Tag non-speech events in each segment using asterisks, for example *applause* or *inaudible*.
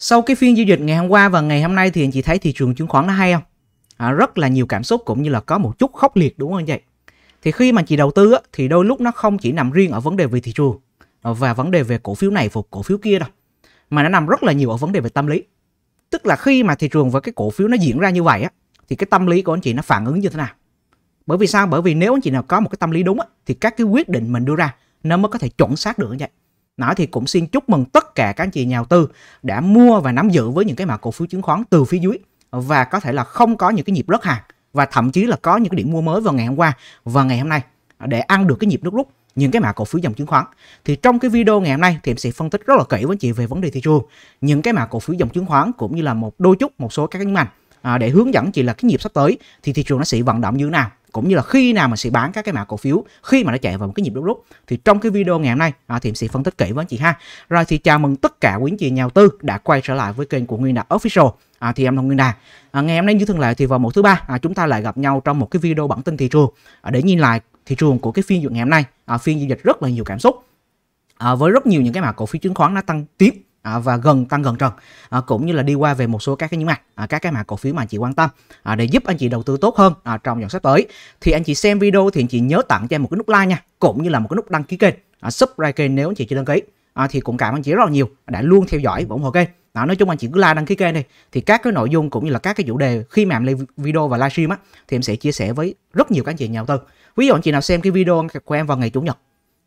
Sau cái phiên giao dịch ngày hôm qua và ngày hôm nay thì anh chị thấy thị trường chứng khoán nó hay không? À, rất là nhiều cảm xúc cũng như là có một chút khốc liệt đúng không anh chị? Thì khi mà chị đầu tư á, thì đôi lúc nó không chỉ nằm riêng ở vấn đề về thị trường à, và vấn đề về cổ phiếu này và cổ phiếu kia đâu. Mà nó nằm rất là nhiều ở vấn đề về tâm lý. Tức là khi mà thị trường và cái cổ phiếu nó diễn ra như vậy á, thì cái tâm lý của anh chị nó phản ứng như thế nào? Bởi vì sao? Bởi vì nếu anh chị nào có một cái tâm lý đúng á, thì các cái quyết định mình đưa ra nó mới có thể chuẩn xác được như vậy. Nói thì cũng xin chúc mừng tất cả các anh chị nhà đầu tư đã mua và nắm giữ với những cái mã cổ phiếu chứng khoán từ phía dưới và có thể là không có những cái nhịp rớt hàng và thậm chí là có những cái điểm mua mới vào ngày hôm qua và ngày hôm nay để ăn được cái nhịp nước rút những cái mã cổ phiếu dòng chứng khoán thì trong cái video ngày hôm nay thì em sẽ phân tích rất là kỹ với chị về vấn đề thị trường những cái mã cổ phiếu dòng chứng khoán cũng như là một đôi chút một số các ngành à, để hướng dẫn chị là cái nhịp sắp tới thì thị trường nó sẽ vận động như thế nào cũng như là khi nào mình sẽ bán các cái mã cổ phiếu khi mà nó chạy vào một cái nhịp đốt rút thì trong cái video ngày hôm nay à, thì em sẽ phân tích kỹ với anh chị ha rồi thì chào mừng tất cả quý anh chị nhà đầu tư đã quay trở lại với kênh của nguyên đạt official à, thì em là nguyên đạt à, ngày hôm nay như thường lệ thì vào một thứ ba à, chúng ta lại gặp nhau trong một cái video bản tin thị trường à, để nhìn lại thị trường của cái phiên giao ngày hôm nay à, phiên giao dịch rất là nhiều cảm xúc à, với rất nhiều những cái mã cổ phiếu chứng khoán đã tăng tiếp À, và gần tăng gần trần à, cũng như là đi qua về một số các cái những mặt à, các cái mã cổ phiếu mà anh chị quan tâm à, để giúp anh chị đầu tư tốt hơn à, trong dòng sắp tới thì anh chị xem video thì anh chị nhớ tặng cho em một cái nút like nha cũng như là một cái nút đăng ký kênh à, subscribe kênh nếu anh chị chưa đăng ký à, thì cũng cảm ơn anh chị rất là nhiều đã luôn theo dõi và ủng hộ kênh đó, nói chung anh chị cứ like đăng ký kênh đi thì các cái nội dung cũng như là các cái chủ đề khi mà em lên video và livestream á thì em sẽ chia sẻ với rất nhiều các anh chị nhà đầu tư ví dụ anh chị nào xem cái video của em vào ngày chủ nhật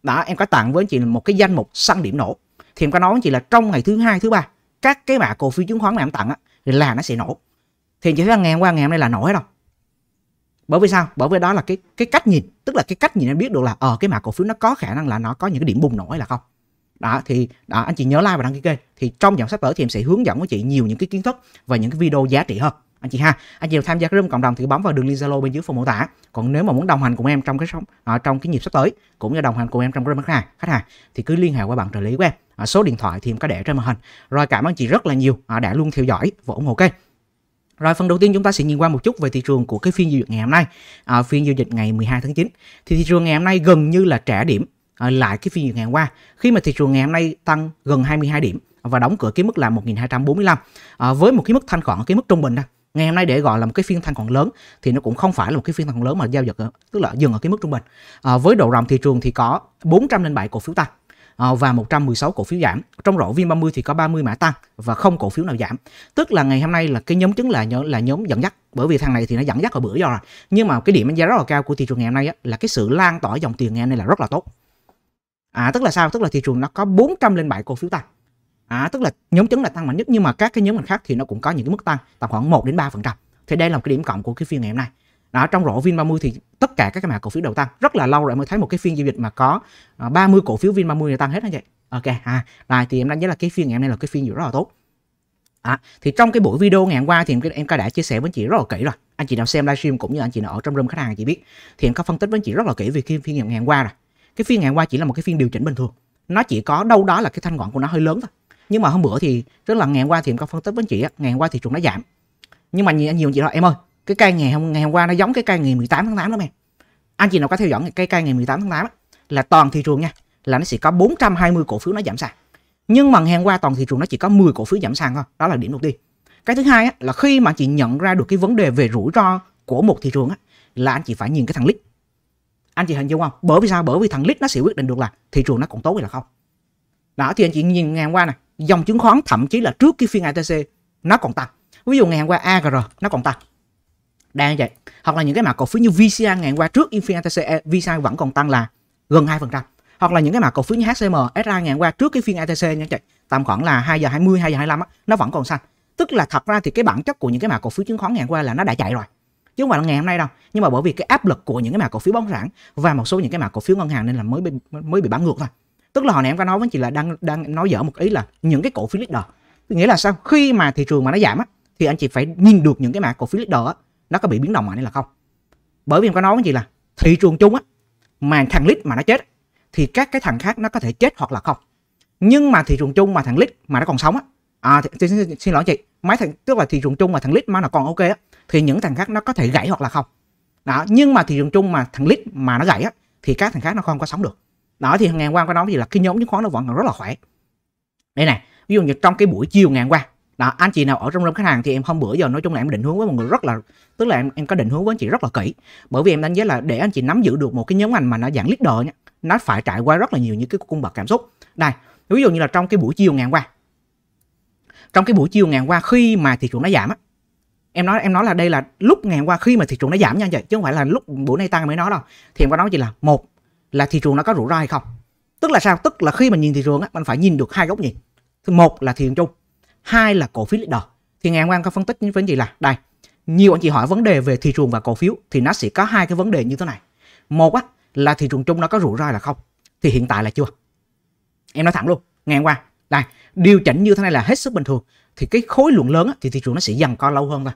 đó em có tặng với anh chị một cái danh mục săn điểm nổ thì em có nói chị là trong ngày thứ hai thứ ba các cái mã cổ phiếu chứng khoán mà em tặng á là nó sẽ nổ thì chị thấy ngày hôm qua ngày hôm nay là nổi rồi bởi vì sao bởi vì đó là cái cái cách nhìn tức là cái cách nhìn em biết được là ở ờ, cái mã cổ phiếu nó có khả năng là nó có những cái điểm bùng nổ hay là không đó thì đó, anh chị nhớ like và đăng ký kênh thì trong dòng sắp tới thì em sẽ hướng dẫn với chị nhiều những cái kiến thức và những cái video giá trị hơn anh chị ha anh chị tham gia cái room cộng đồng thì bấm vào đường link zalo bên dưới phần mô tả còn nếu mà muốn đồng hành cùng em trong cái sống ờ, trong cái nhịp sắp tới cũng như đồng hành cùng em trong room khách hàng khách hàng thì cứ liên hệ qua bạn trợ lý của em à, số điện thoại thì em có để trên màn hình rồi cảm ơn chị rất là nhiều à, đã luôn theo dõi và ủng hộ kênh rồi phần đầu tiên chúng ta sẽ nhìn qua một chút về thị trường của cái phiên giao dịch ngày hôm nay à, phiên giao dịch ngày 12 tháng 9 thì thị trường ngày hôm nay gần như là trả điểm à, lại cái phiên giao dịch ngày hôm qua khi mà thị trường ngày hôm nay tăng gần 22 điểm và đóng cửa cái mức là 1245 à, với một cái mức thanh khoản cái mức trung bình thôi ngày hôm nay để gọi là một cái phiên thanh khoản lớn thì nó cũng không phải là một cái phiên thanh khoản lớn mà giao dịch tức là dừng ở cái mức trung bình à, với độ rộng thị trường thì có 407 cổ phiếu tăng Ờ, và 116 cổ phiếu giảm. Trong rổ VN30 thì có 30 mã tăng và không cổ phiếu nào giảm. Tức là ngày hôm nay là cái nhóm chứng là là nhóm dẫn dắt bởi vì thằng này thì nó dẫn dắt ở bữa do rồi. Nhưng mà cái điểm đánh giá rất là cao của thị trường ngày hôm nay á, là cái sự lan tỏa dòng tiền ngày hôm nay là rất là tốt. À tức là sao? Tức là thị trường nó có 407 cổ phiếu tăng. À tức là nhóm chứng là tăng mạnh nhất nhưng mà các cái nhóm ngành khác thì nó cũng có những cái mức tăng tầm khoảng 1 đến 3%. Thì đây là một cái điểm cộng của cái phiên ngày hôm nay đó trong rổ Vin30 thì tất cả các cái mã cổ phiếu đều tăng rất là lâu rồi mới thấy một cái phiên giao dịch mà có 30 ờ, cổ phiếu Vin30 tăng hết anh vậy ok à này thì em đánh giá là cái phiên ngày hôm nay là cái phiên rất là tốt À, thì trong cái buổi video ngày hôm qua thì em em đã chia sẻ với chị rất là kỹ rồi anh chị nào xem livestream cũng như anh chị nào ở trong room khách hàng chị biết thì em có phân tích với chị rất là kỹ về cái phiên ngày hôm qua rồi cái phiên ngày hôm qua chỉ là một cái phiên điều chỉnh bình thường nó chỉ có đâu đó là cái thanh gọn của nó hơi lớn thôi nhưng mà hôm bữa thì rất là ngày hôm qua thì em có phân tích với anh chị ngày hôm qua thị trường nó giảm nhưng mà nhiều anh chị nói em ơi cái cai ngày hôm ngày hôm qua nó giống cái cai ngày 18 tháng 8 đó em anh chị nào có theo dõi cái cai ngày 18 tháng 8 á, là toàn thị trường nha là nó sẽ có 420 cổ phiếu nó giảm sàn nhưng mà ngày hôm qua toàn thị trường nó chỉ có 10 cổ phiếu giảm sàn thôi đó là điểm đầu tiên cái thứ hai á, là khi mà anh chị nhận ra được cái vấn đề về rủi ro của một thị trường á, là anh chị phải nhìn cái thằng lít anh chị hình dung không bởi vì sao bởi vì thằng lít nó sẽ quyết định được là thị trường nó còn tốt hay là không đó thì anh chị nhìn ngày hôm qua này dòng chứng khoán thậm chí là trước cái phiên ITC nó còn tăng ví dụ ngày hôm qua AGR nó còn tăng đang vậy hoặc là những cái mã cổ phiếu như VCI ngày qua trước phiên e, VCI vẫn còn tăng là gần 2% hoặc là những cái mã cổ phiếu như HCM, SRA ngày qua trước cái phiên ATC e nha chị tầm khoảng là 2 giờ 20, 2 giờ 25 á, nó vẫn còn xanh tức là thật ra thì cái bản chất của những cái mã cổ phiếu chứng khoán ngày qua là nó đã chạy rồi chứ không phải là ngày hôm nay đâu nhưng mà bởi vì cái áp lực của những cái mã cổ phiếu bóng sản và một số những cái mã cổ phiếu ngân hàng nên là mới bị mới bị bán ngược thôi tức là hồi nãy em có nói với chị là đang đang nói dở một ý là những cái cổ phiếu leader nghĩa là sao khi mà thị trường mà nó giảm á thì anh chị phải nhìn được những cái mã cổ phiếu leader á nó có bị biến động mạnh hay là không bởi vì em có nói với chị là thị trường chung á mà thằng lít mà nó chết thì các cái thằng khác nó có thể chết hoặc là không nhưng mà thị trường chung mà thằng lít mà nó còn sống á à, thì, xin, xin lỗi chị máy thằng tức là thị trường chung mà thằng lít mà nó còn ok á thì những thằng khác nó có thể gãy hoặc là không đó nhưng mà thị trường chung mà thằng lít mà nó gãy á thì các thằng khác nó không có sống được đó thì ngày hôm qua có nói gì là cái nhóm chứng khoán nó vẫn còn rất là khỏe đây này ví dụ như trong cái buổi chiều ngày hôm qua đó anh chị nào ở trong nhóm khách hàng thì em hôm bữa giờ nói chung là em định hướng với mọi người rất là tức là em em có định hướng với anh chị rất là kỹ bởi vì em đánh giá là để anh chị nắm giữ được một cái nhóm ngành mà nó dạng leader nhá nó phải trải qua rất là nhiều những cái cung bậc cảm xúc đây ví dụ như là trong cái buổi chiều ngàn qua trong cái buổi chiều ngàn qua khi mà thị trường nó giảm á em nói em nói là đây là lúc ngàn qua khi mà thị trường nó giảm nha chị chứ không phải là lúc bữa nay tăng mới nói đâu thì em có nói chỉ là một là thị trường nó có rủi ro hay không tức là sao tức là khi mà nhìn thị trường á mình phải nhìn được hai góc nhìn thứ một là thị trường chung hai là cổ phiếu leader thì ngày hôm qua có phân tích những vấn gì là đây nhiều anh chị hỏi vấn đề về thị trường và cổ phiếu thì nó sẽ có hai cái vấn đề như thế này một á, là thị trường chung nó có rủi ro là không thì hiện tại là chưa em nói thẳng luôn ngày hôm qua đây điều chỉnh như thế này là hết sức bình thường thì cái khối lượng lớn á, thì thị trường nó sẽ dần co lâu hơn thôi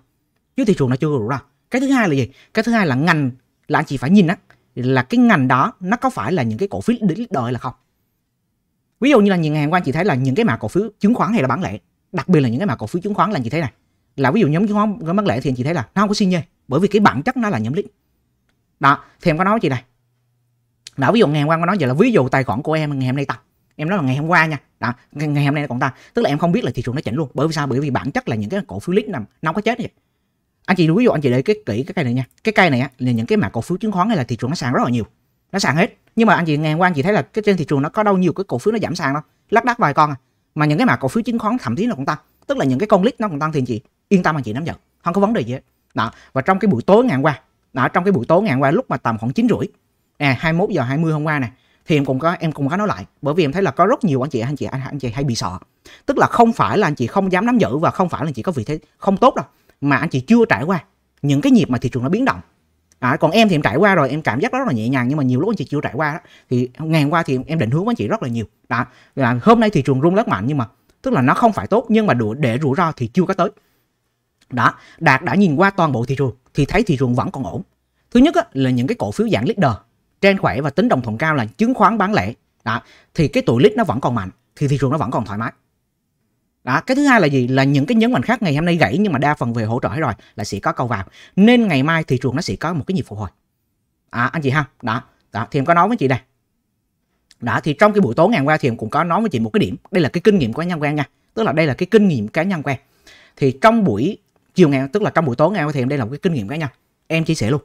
chứ thị trường nó chưa rủi ro cái thứ hai là gì cái thứ hai là ngành là anh chị phải nhìn á là cái ngành đó nó có phải là những cái cổ phiếu đợi là không ví dụ như là nhìn ngày hôm qua chị thấy là những cái mã cổ phiếu chứng khoán hay là bán lẻ đặc biệt là những cái mã cổ phiếu chứng khoán là như thế này là ví dụ nhóm chứng khoán nhóm bán lẻ thì anh chị thấy là nó không có xin nhê bởi vì cái bản chất nó là nhóm lít đó thì em có nói chị này đó ví dụ ngày hôm qua có nói vậy là ví dụ tài khoản của em ngày hôm nay tăng em nói là ngày hôm qua nha đó ngày, ngày hôm nay còn tăng tức là em không biết là thị trường nó chỉnh luôn bởi vì sao bởi vì bản chất là những cái cổ phiếu lít nằm nó không có chết vậy anh chị ví dụ anh chị để cái kỹ cái cây này nha cái cây này á, là những cái mã cổ phiếu chứng khoán hay là thị trường nó sàn rất là nhiều nó sàn hết nhưng mà anh chị ngày hôm qua anh chị thấy là cái trên thị trường nó có đâu nhiều cái cổ phiếu nó giảm sàn đâu lắc đắc vài con à mà những cái mã cổ phiếu chứng khoán thậm chí nó còn tăng tức là những cái con lít nó còn tăng thì chị yên tâm anh chị nắm giữ không có vấn đề gì hết đó và trong cái buổi tối ngày hôm qua đó trong cái buổi tối ngày hôm qua lúc mà tầm khoảng chín rưỡi à 21 giờ 20 hôm qua này thì em cũng có em cũng có nói lại bởi vì em thấy là có rất nhiều anh chị anh chị anh, anh chị hay bị sợ tức là không phải là anh chị không dám nắm giữ và không phải là anh chị có vị thế không tốt đâu mà anh chị chưa trải qua những cái nhịp mà thị trường nó biến động À, còn em thì em trải qua rồi em cảm giác rất là nhẹ nhàng nhưng mà nhiều lúc anh chị chưa trải qua đó. thì ngày hôm qua thì em định hướng với anh chị rất là nhiều đó là hôm nay thị trường rung rất mạnh nhưng mà tức là nó không phải tốt nhưng mà đủ để rủi ro thì chưa có tới đó đạt đã nhìn qua toàn bộ thị trường thì thấy thị trường vẫn còn ổn thứ nhất á, là những cái cổ phiếu dạng leader trên khỏe và tính đồng thuận cao là chứng khoán bán lẻ đó thì cái tuổi lít nó vẫn còn mạnh thì thị trường nó vẫn còn thoải mái đó cái thứ hai là gì là những cái nhấn mạnh khác ngày hôm nay gãy nhưng mà đa phần về hỗ trợ hết rồi là sẽ có cầu vào nên ngày mai thị trường nó sẽ có một cái nhịp phục hồi à, anh chị ha đó đó thì em có nói với chị này đó thì trong cái buổi tối ngày hôm qua thì em cũng có nói với chị một cái điểm đây là cái kinh nghiệm của cá nhân quen nha tức là đây là cái kinh nghiệm cá nhân quen thì trong buổi chiều ngày tức là trong buổi tối ngày hôm qua thì em đây là một cái kinh nghiệm cá nhân em chia sẻ luôn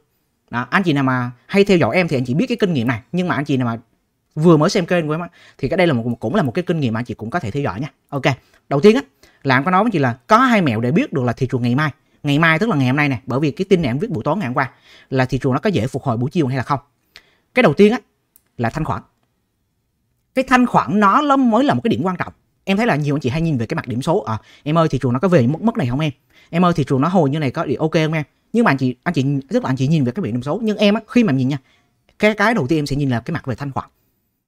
đó, anh chị nào mà hay theo dõi em thì anh chị biết cái kinh nghiệm này nhưng mà anh chị nào mà vừa mới xem kênh của em á thì cái đây là một cũng là một cái kinh nghiệm mà anh chị cũng có thể theo dõi nha ok đầu tiên á là em có nói với chị là có hai mẹo để biết được là thị trường ngày mai ngày mai tức là ngày hôm nay nè bởi vì cái tin này em viết buổi tối ngày hôm qua là thị trường nó có dễ phục hồi buổi chiều hay là không cái đầu tiên á là thanh khoản cái thanh khoản nó nó mới là một cái điểm quan trọng em thấy là nhiều anh chị hay nhìn về cái mặt điểm số à em ơi thị trường nó có về mức mức này không em em ơi thị trường nó hồi như này có điều ok không em nhưng mà anh chị anh chị tức là anh chị nhìn về cái biển điểm số nhưng em á khi mà nhìn nha cái cái đầu tiên em sẽ nhìn là cái mặt về thanh khoản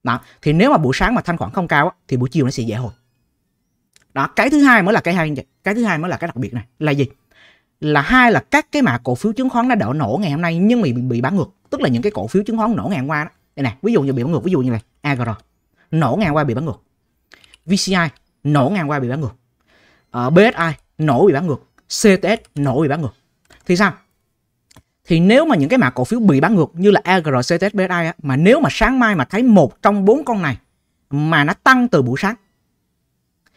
đó thì nếu mà buổi sáng mà thanh khoản không cao thì buổi chiều nó sẽ dễ hồi đó cái thứ hai mới là cái hay cái thứ hai mới là cái đặc biệt này là gì là hai là các cái mã cổ phiếu chứng khoán đã đỡ nổ ngày hôm nay nhưng mà bị, bị bán ngược tức là những cái cổ phiếu chứng khoán nổ ngày hôm qua đó đây này ví dụ như bị bán ngược ví dụ như này agr nổ ngày hôm qua bị bán ngược vci nổ ngày hôm qua bị bán ngược uh, ờ, bsi nổ bị bán ngược cts nổ bị bán ngược thì sao thì nếu mà những cái mã cổ phiếu bị bán ngược như là AGRCTSBSI á, mà nếu mà sáng mai mà thấy một trong bốn con này mà nó tăng từ buổi sáng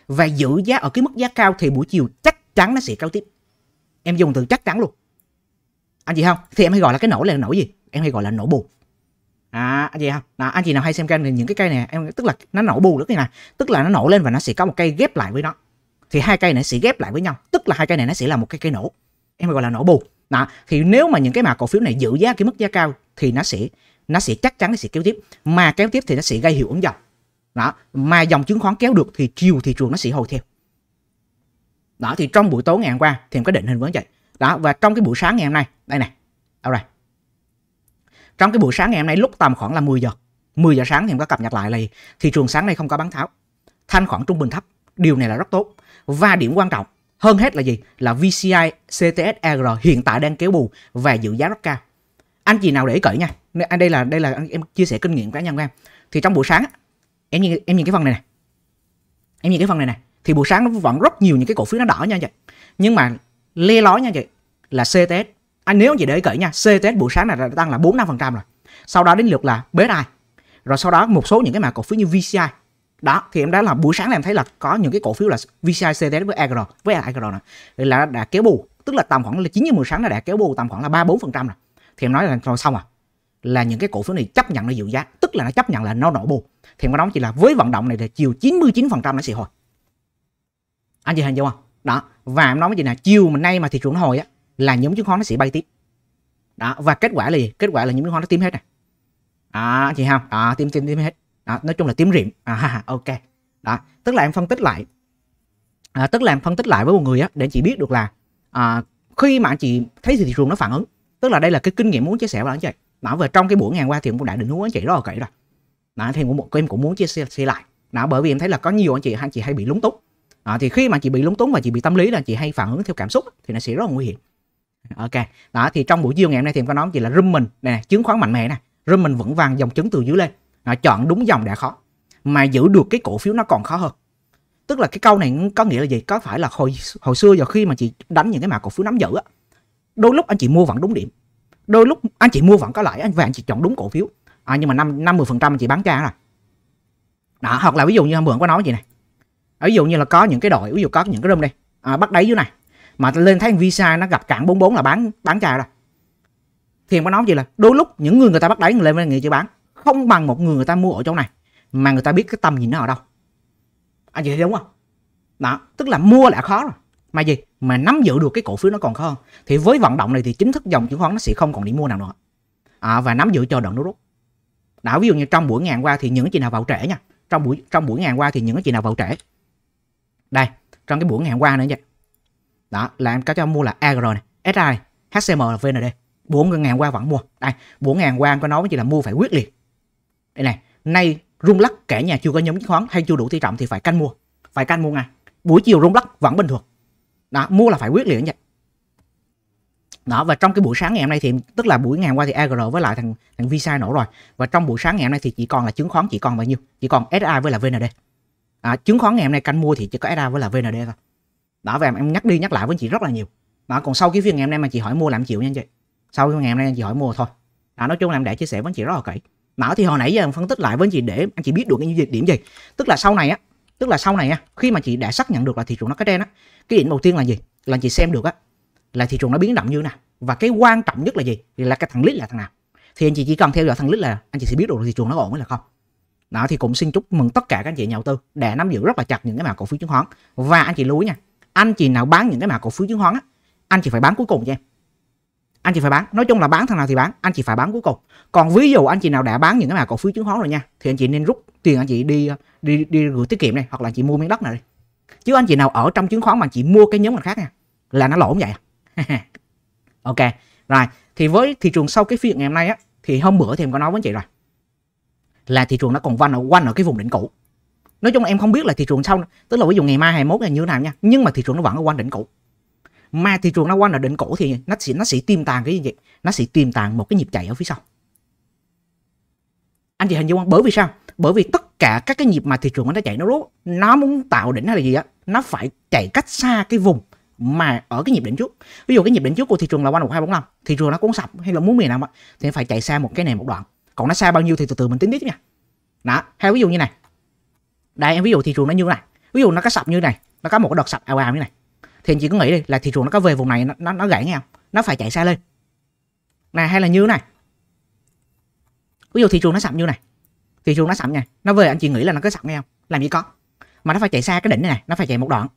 và giữ giá ở cái mức giá cao thì buổi chiều chắc chắn nó sẽ cao tiếp em dùng từ chắc chắn luôn anh chị không thì em hay gọi là cái nổ là nổ gì em hay gọi là nổ bù à anh chị không đó, anh chị nào hay xem kênh thì những cái cây này em tức là nó nổ bù được này tức là nó nổ lên và nó sẽ có một cây ghép lại với nó thì hai cây này sẽ ghép lại với nhau tức là hai cây này nó sẽ là một cái cây nổ em gọi là nổ bù đó thì nếu mà những cái mã cổ phiếu này giữ giá cái mức giá cao thì nó sẽ nó sẽ chắc chắn nó sẽ kéo tiếp mà kéo tiếp thì nó sẽ gây hiệu ứng dòng đó mà dòng chứng khoán kéo được thì chiều thị trường nó sẽ hồi theo đó thì trong buổi tối ngày hôm qua thì em có định hình vấn vậy đó và trong cái buổi sáng ngày hôm nay đây này đâu rồi trong cái buổi sáng ngày hôm nay lúc tầm khoảng là 10 giờ 10 giờ sáng thì em có cập nhật lại là thị trường sáng nay không có bán tháo thanh khoản trung bình thấp điều này là rất tốt và điểm quan trọng hơn hết là gì? Là VCI CTS-R hiện tại đang kéo bù và giữ giá rất cao. Anh chị nào để ý cởi nha. anh à, Đây là đây là em chia sẻ kinh nghiệm cá nhân của em. Thì trong buổi sáng em nhìn em nhìn cái phần này nè. Em nhìn cái phần này nè thì buổi sáng nó vẫn rất nhiều những cái cổ phiếu nó đỏ nha chị. Nhưng mà lê lói nha chị là CTS. Anh nếu anh chị để ý kỹ nha, CTS buổi sáng này đã tăng là 4 5% rồi. Sau đó đến lượt là BSI. Rồi sau đó một số những cái mã cổ phiếu như VCI đó thì em đã là buổi sáng em thấy là có những cái cổ phiếu là VCICT với AGR với AGR này là đã kéo bù tức là tầm khoảng là 9 giờ 10 sáng nó đã kéo bù tầm khoảng là 3 4 phần trăm rồi thì em nói là rồi xong à là những cái cổ phiếu này chấp nhận nó dịu giá tức là nó chấp nhận là nó nổ bù thì em nói chỉ là với vận động này thì chiều 99 phần trăm nó sẽ hồi anh chị hình dung không đó và em nói gì là chiều mình nay mà thị trường nó hồi á là nhóm chứng khoán nó sẽ bay tiếp đó và kết quả là gì kết quả là nhóm chứng khoán nó tím hết này à chị không đó tím tím tím hết đó nói chung là tím riệm à, ok đó tức là em phân tích lại à, tức là em phân tích lại với một người á để chị biết được là à, khi mà chị thấy thị trường nó phản ứng tức là đây là cái kinh nghiệm muốn chia sẻ với anh chị đó về trong cái buổi ngày qua thì cũng đã định hướng anh chị rất là kỹ rồi đó, thì cũng em cũng muốn chia sẻ, lại đó bởi vì em thấy là có nhiều anh chị anh chị hay bị lúng túng đó, thì khi mà chị bị lúng túng và chị bị tâm lý là chị hay phản ứng theo cảm xúc thì nó sẽ rất là nguy hiểm ok đó thì trong buổi chiều ngày hôm nay thì em có nói chị là rung mình nè chứng khoán mạnh mẽ nè rung mình vững vàng dòng chứng từ dưới lên à, chọn đúng dòng đã khó mà giữ được cái cổ phiếu nó còn khó hơn tức là cái câu này có nghĩa là gì có phải là hồi hồi xưa giờ khi mà chị đánh những cái mã cổ phiếu nắm giữ á đôi lúc anh chị mua vẫn đúng điểm đôi lúc anh chị mua vẫn có lãi anh và anh chị chọn đúng cổ phiếu à, nhưng mà năm năm mươi phần trăm anh chị bán ra rồi đó hoặc là ví dụ như anh mượn có nói gì này à, ví dụ như là có những cái đội ví dụ có những cái room đây à, bắt đáy dưới này mà lên thấy visa nó gặp cạn 44 là bán bán trà rồi thì có nói gì là đôi lúc những người người ta bắt đáy người lên người chưa bán không bằng một người người ta mua ở chỗ này mà người ta biết cái tầm nhìn nó ở đâu anh chị thấy đúng không đó tức là mua là khó rồi mà gì mà nắm giữ được cái cổ phiếu nó còn khó hơn thì với vận động này thì chính thức dòng chứng khoán nó sẽ không còn đi mua nào nữa à, và nắm giữ chờ đợi nó rút đã ví dụ như trong buổi ngàn qua thì những chị nào vào trễ nha trong buổi trong buổi ngàn qua thì những chị nào vào trễ đây trong cái buổi ngàn qua nữa vậy đó là em có cho mua là AR này SI này HCM là VND bốn ngàn qua vẫn mua đây bốn ngàn qua em có nói với chị là mua phải quyết liệt đây này nay rung lắc kẻ nhà chưa có nhóm chứng khoán hay chưa đủ tỷ trọng thì phải canh mua phải canh mua ngay buổi chiều rung lắc vẫn bình thường đó mua là phải quyết liệt nha đó và trong cái buổi sáng ngày hôm nay thì tức là buổi ngày hôm qua thì AGR với lại thằng thằng Visa nổ rồi và trong buổi sáng ngày hôm nay thì chỉ còn là chứng khoán chỉ còn bao nhiêu chỉ còn SI với là VND à, chứng khoán ngày hôm nay canh mua thì chỉ có SI với là VND thôi đó và em, nhắc đi nhắc lại với chị rất là nhiều đó còn sau cái phiên ngày hôm nay mà chị hỏi mua làm chịu nha chị sau cái ngày hôm nay chị hỏi mua thôi đó nói chung là em đã chia sẻ với chị rất là kỹ Bảo thì hồi nãy giờ phân tích lại với anh chị để anh chị biết được cái điểm gì. Tức là sau này á, tức là sau này á, khi mà chị đã xác nhận được là thị trường nó cái trend á, cái điểm đầu tiên là gì? Là chị xem được á là thị trường nó biến động như nào và cái quan trọng nhất là gì? Là cái thằng lít là thằng nào. Thì anh chị chỉ cần theo dõi thằng lít là anh chị sẽ biết được là thị trường nó ổn hay là không. Đó thì cũng xin chúc mừng tất cả các anh chị nhà đầu tư đã nắm giữ rất là chặt những cái mã cổ phiếu chứng khoán. Và anh chị lưu ý nha, anh chị nào bán những cái mã cổ phiếu chứng khoán á, anh chị phải bán cuối cùng cho em anh chị phải bán nói chung là bán thằng nào thì bán anh chị phải bán cuối cùng còn ví dụ anh chị nào đã bán những cái mã cổ phiếu chứng khoán rồi nha thì anh chị nên rút tiền anh chị đi đi đi gửi tiết kiệm này hoặc là anh chị mua miếng đất này đi chứ anh chị nào ở trong chứng khoán mà chị mua cái nhóm ngành khác nha là nó lỗ vậy à? *laughs* ok rồi thì với thị trường sau cái phiên ngày hôm nay á thì hôm bữa thì em có nói với chị rồi là thị trường nó còn quanh ở quanh ở cái vùng đỉnh cũ nói chung là em không biết là thị trường sau tức là ví dụ ngày mai 21 là như thế nào nha nhưng mà thị trường nó vẫn ở quanh đỉnh cũ mà thị trường nó quanh ở đỉnh cổ thì nó sẽ nó sẽ tiềm tàng cái gì vậy nó sẽ tiềm tàng một cái nhịp chạy ở phía sau anh chị hình dung không bởi vì sao bởi vì tất cả các cái nhịp mà thị trường nó chạy nó rốt nó muốn tạo đỉnh hay là gì á nó phải chạy cách xa cái vùng mà ở cái nhịp đỉnh trước ví dụ cái nhịp đỉnh trước của thị trường là quanh một hai bốn năm thị trường nó cũng sập hay là muốn miền nào mà thì phải chạy xa một cái này một đoạn còn nó xa bao nhiêu thì từ từ mình tính tiếp nha đó hay ví dụ như này đây em ví dụ thị trường nó như này ví dụ nó có sập như này nó có một cái đợt sập ào ào như này thì anh chị cứ nghĩ đi là thị trường nó có về vùng này nó nó gãy nghe không nó phải chạy xa lên này hay là như này ví dụ thị trường nó sập như này thị trường nó sập này nó về anh chị nghĩ là nó cứ sập nghe không làm gì có mà nó phải chạy xa cái đỉnh này, này nó phải chạy một đoạn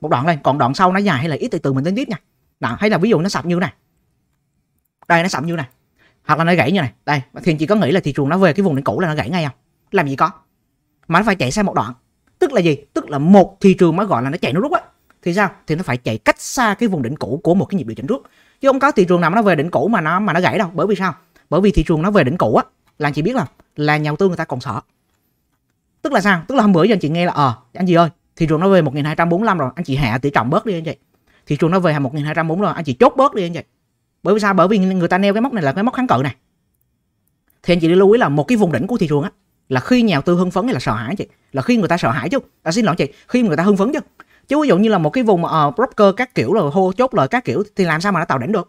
một đoạn lên còn đoạn sau nó dài hay là ít từ từ mình tính tiếp nha đó hay là ví dụ nó sập như này đây nó sập như này hoặc là nó gãy như này đây thì anh chỉ có nghĩ là thị trường nó về cái vùng đỉnh cũ là nó gãy ngay không làm gì có mà nó phải chạy xa một đoạn tức là gì tức là một thị trường mới gọi là nó chạy nó rút á thì sao thì nó phải chạy cách xa cái vùng đỉnh cũ của một cái nhịp điều chỉnh trước chứ không có thị trường nào mà nó về đỉnh cũ mà nó mà nó gãy đâu bởi vì sao bởi vì thị trường nó về đỉnh cũ á là anh chị biết là là nhà đầu tư người ta còn sợ tức là sao tức là hôm bữa giờ anh chị nghe là ờ à, anh gì ơi thị trường nó về 1245 rồi anh chị hạ tỷ trọng bớt đi anh chị thị trường nó về 1240 rồi anh chị chốt bớt đi anh chị bởi vì sao bởi vì người ta neo cái mốc này là cái mốc kháng cự này thì anh chị lưu ý là một cái vùng đỉnh của thị trường á là khi nhà đầu tư hưng phấn hay là sợ hãi chị là khi người ta sợ hãi chứ à, xin lỗi chị khi người ta hưng phấn chứ chứ ví dụ như là một cái vùng mà uh, broker các kiểu là hô chốt lời các kiểu thì làm sao mà nó tạo đỉnh được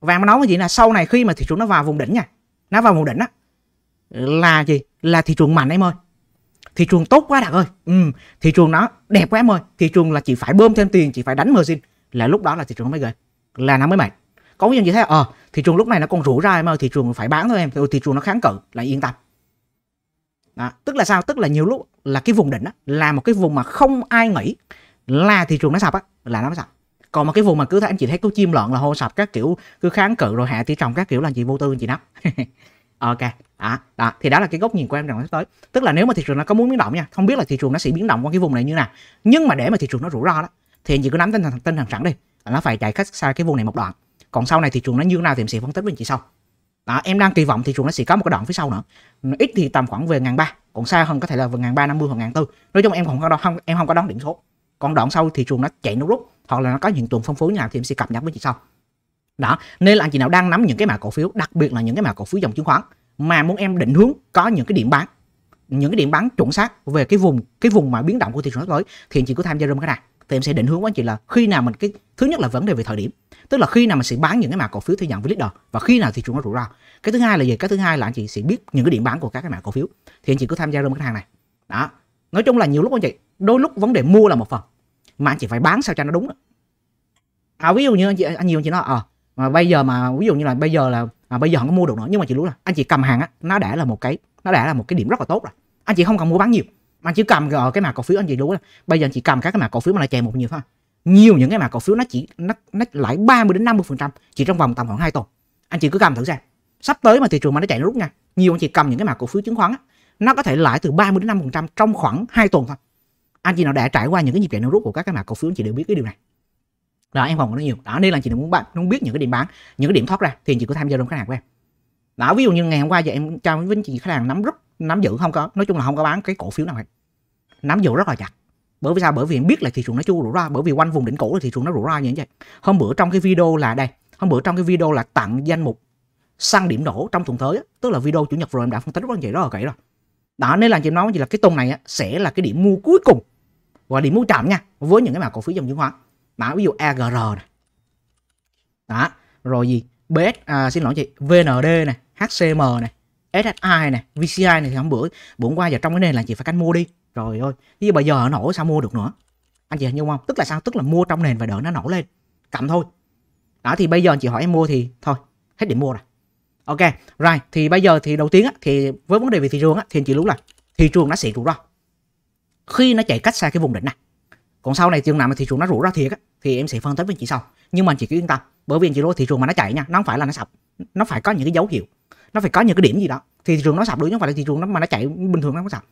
và mà nói cái gì là sau này khi mà thị trường nó vào vùng đỉnh nha nó vào vùng đỉnh á là gì là thị trường mạnh em ơi thị trường tốt quá đạt ơi ừ, thị trường nó đẹp quá em ơi thị trường là chỉ phải bơm thêm tiền chỉ phải đánh margin là lúc đó là thị trường mới gầy là nó mới mạnh có những gì thế ờ à, thị trường lúc này nó còn rủi ra em ơi thị trường phải bán thôi em thị trường nó kháng cự là yên tâm đó. tức là sao tức là nhiều lúc là cái vùng đỉnh đó, là một cái vùng mà không ai nghĩ là thị trường nó sập á là nó sập còn một cái vùng mà cứ thấy anh chị thấy có chim lợn là hô sập các kiểu cứ kháng cự rồi hạ tỷ trọng các kiểu là anh chị vô tư anh chị nắp *laughs* ok đó, đó thì đó là cái góc nhìn của em rằng sắp tới tức là nếu mà thị trường nó có muốn biến động nha không biết là thị trường nó sẽ biến động qua cái vùng này như nào nhưng mà để mà thị trường nó rủi ro đó thì anh chị cứ nắm tinh thần tinh thần sẵn đi nó phải chạy khách xa cái vùng này một đoạn còn sau này thị trường nó như thế nào thì em sẽ phân tích với anh chị sau đó, em đang kỳ vọng thị trường nó sẽ có một cái đoạn phía sau nữa ít thì tầm khoảng về ngàn ba còn xa hơn có thể là về ngàn ba năm mươi hoặc ngàn tư nói chung em không có đo, không em không có đón điểm số còn đoạn sau thị trường nó chạy nó rút hoặc là nó có những tuần phân phối như nào thì em sẽ cập nhật với chị sau đó nên là anh chị nào đang nắm những cái mã cổ phiếu đặc biệt là những cái mã cổ phiếu dòng chứng khoán mà muốn em định hướng có những cái điểm bán những cái điểm bán chuẩn xác về cái vùng cái vùng mà biến động của thị trường sắp tới thì anh chị cứ tham gia room cái này thì em sẽ định hướng quá chị là khi nào mình cái thứ nhất là vấn đề về thời điểm tức là khi nào mình sẽ bán những cái mã cổ phiếu theo dạng với leader và khi nào thị trường nó rủi ro cái thứ hai là gì cái thứ hai là anh chị sẽ biết những cái điểm bán của các cái mã cổ phiếu thì anh chị cứ tham gia room cái hàng này đó nói chung là nhiều lúc anh chị đôi lúc vấn đề mua là một phần mà anh chị phải bán sao cho nó đúng à, ví dụ như anh chị anh nhiều anh chị nói ờ à, mà bây giờ mà ví dụ như là bây giờ là à, bây giờ không có mua được nữa nhưng mà chị là anh chị cầm hàng á nó đã là một cái nó đã là một cái điểm rất là tốt rồi anh chị không cần mua bán nhiều anh chỉ cầm ở cái ờ, mã cổ phiếu anh chị đúng là bây giờ anh chỉ cầm các cái mã cổ phiếu mà lại chạy một nhiều thôi nhiều những cái mã cổ phiếu nó chỉ nó, nó lãi 30 đến 50 phần trăm chỉ trong vòng tầm khoảng 2 tuần anh chị cứ cầm thử xem sắp tới mà thị trường mà nó chạy nó rút nha nhiều anh chị cầm những cái mã cổ phiếu chứng khoán á, nó có thể lãi từ 30 đến 5 phần trăm trong khoảng 2 tuần thôi anh chị nào đã trải qua những cái nhịp chạy nó rút của các cái mã cổ phiếu anh chị đều biết cái điều này đó em phòng nó nhiều đó nên là chị nào muốn bạn muốn biết những cái điểm bán những cái điểm thoát ra thì chị có tham gia trong khách hàng của em đó ví dụ như ngày hôm qua giờ em trao với chị khách hàng nắm rút nắm giữ không có nói chung là không có bán cái cổ phiếu nào hết nắm giữ rất là chặt bởi vì sao bởi vì em biết là thị trường nó chưa rủi ro bởi vì quanh vùng đỉnh cũ thì thị trường nó rủi ro như vậy hôm bữa trong cái video là đây hôm bữa trong cái video là tặng danh mục săn điểm đổ trong tuần tới tức là video chủ nhật rồi em đã phân tích rất là vậy đó là kỹ rồi đó nên là chị nói gì là cái tuần này sẽ là cái điểm mua cuối cùng và điểm mua chậm nha với những cái mã cổ phiếu dòng chứng khoán mã ví dụ AGR này đó rồi gì BS à, xin lỗi chị VND này HCM này SSI này VCI này thì hôm bữa bữa qua giờ trong cái nền là chị phải canh mua đi Trời ơi, như bây giờ nó nổ sao mua được nữa. Anh chị hình dung không? Tức là sao? Tức là mua trong nền và đợi nó nổ lên. Cầm thôi. Đó thì bây giờ chị hỏi em mua thì thôi, hết điểm mua rồi. Ok, right. Thì bây giờ thì đầu tiên á, thì với vấn đề về thị trường á, thì chị đúng là thị trường nó sẽ rủi ro. Khi nó chạy cách xa cái vùng đỉnh này. Còn sau này trường nào mà thị trường nó rủi ra thiệt á, thì em sẽ phân tích với chị sau. Nhưng mà anh chị cứ yên tâm, bởi vì anh chị lô thị trường mà nó chạy nha, nó không phải là nó sập. Nó phải có những cái dấu hiệu. Nó phải có những cái điểm gì đó. Thì thị trường nó sập được chứ không phải là thị trường nó mà nó chạy bình thường nó không sập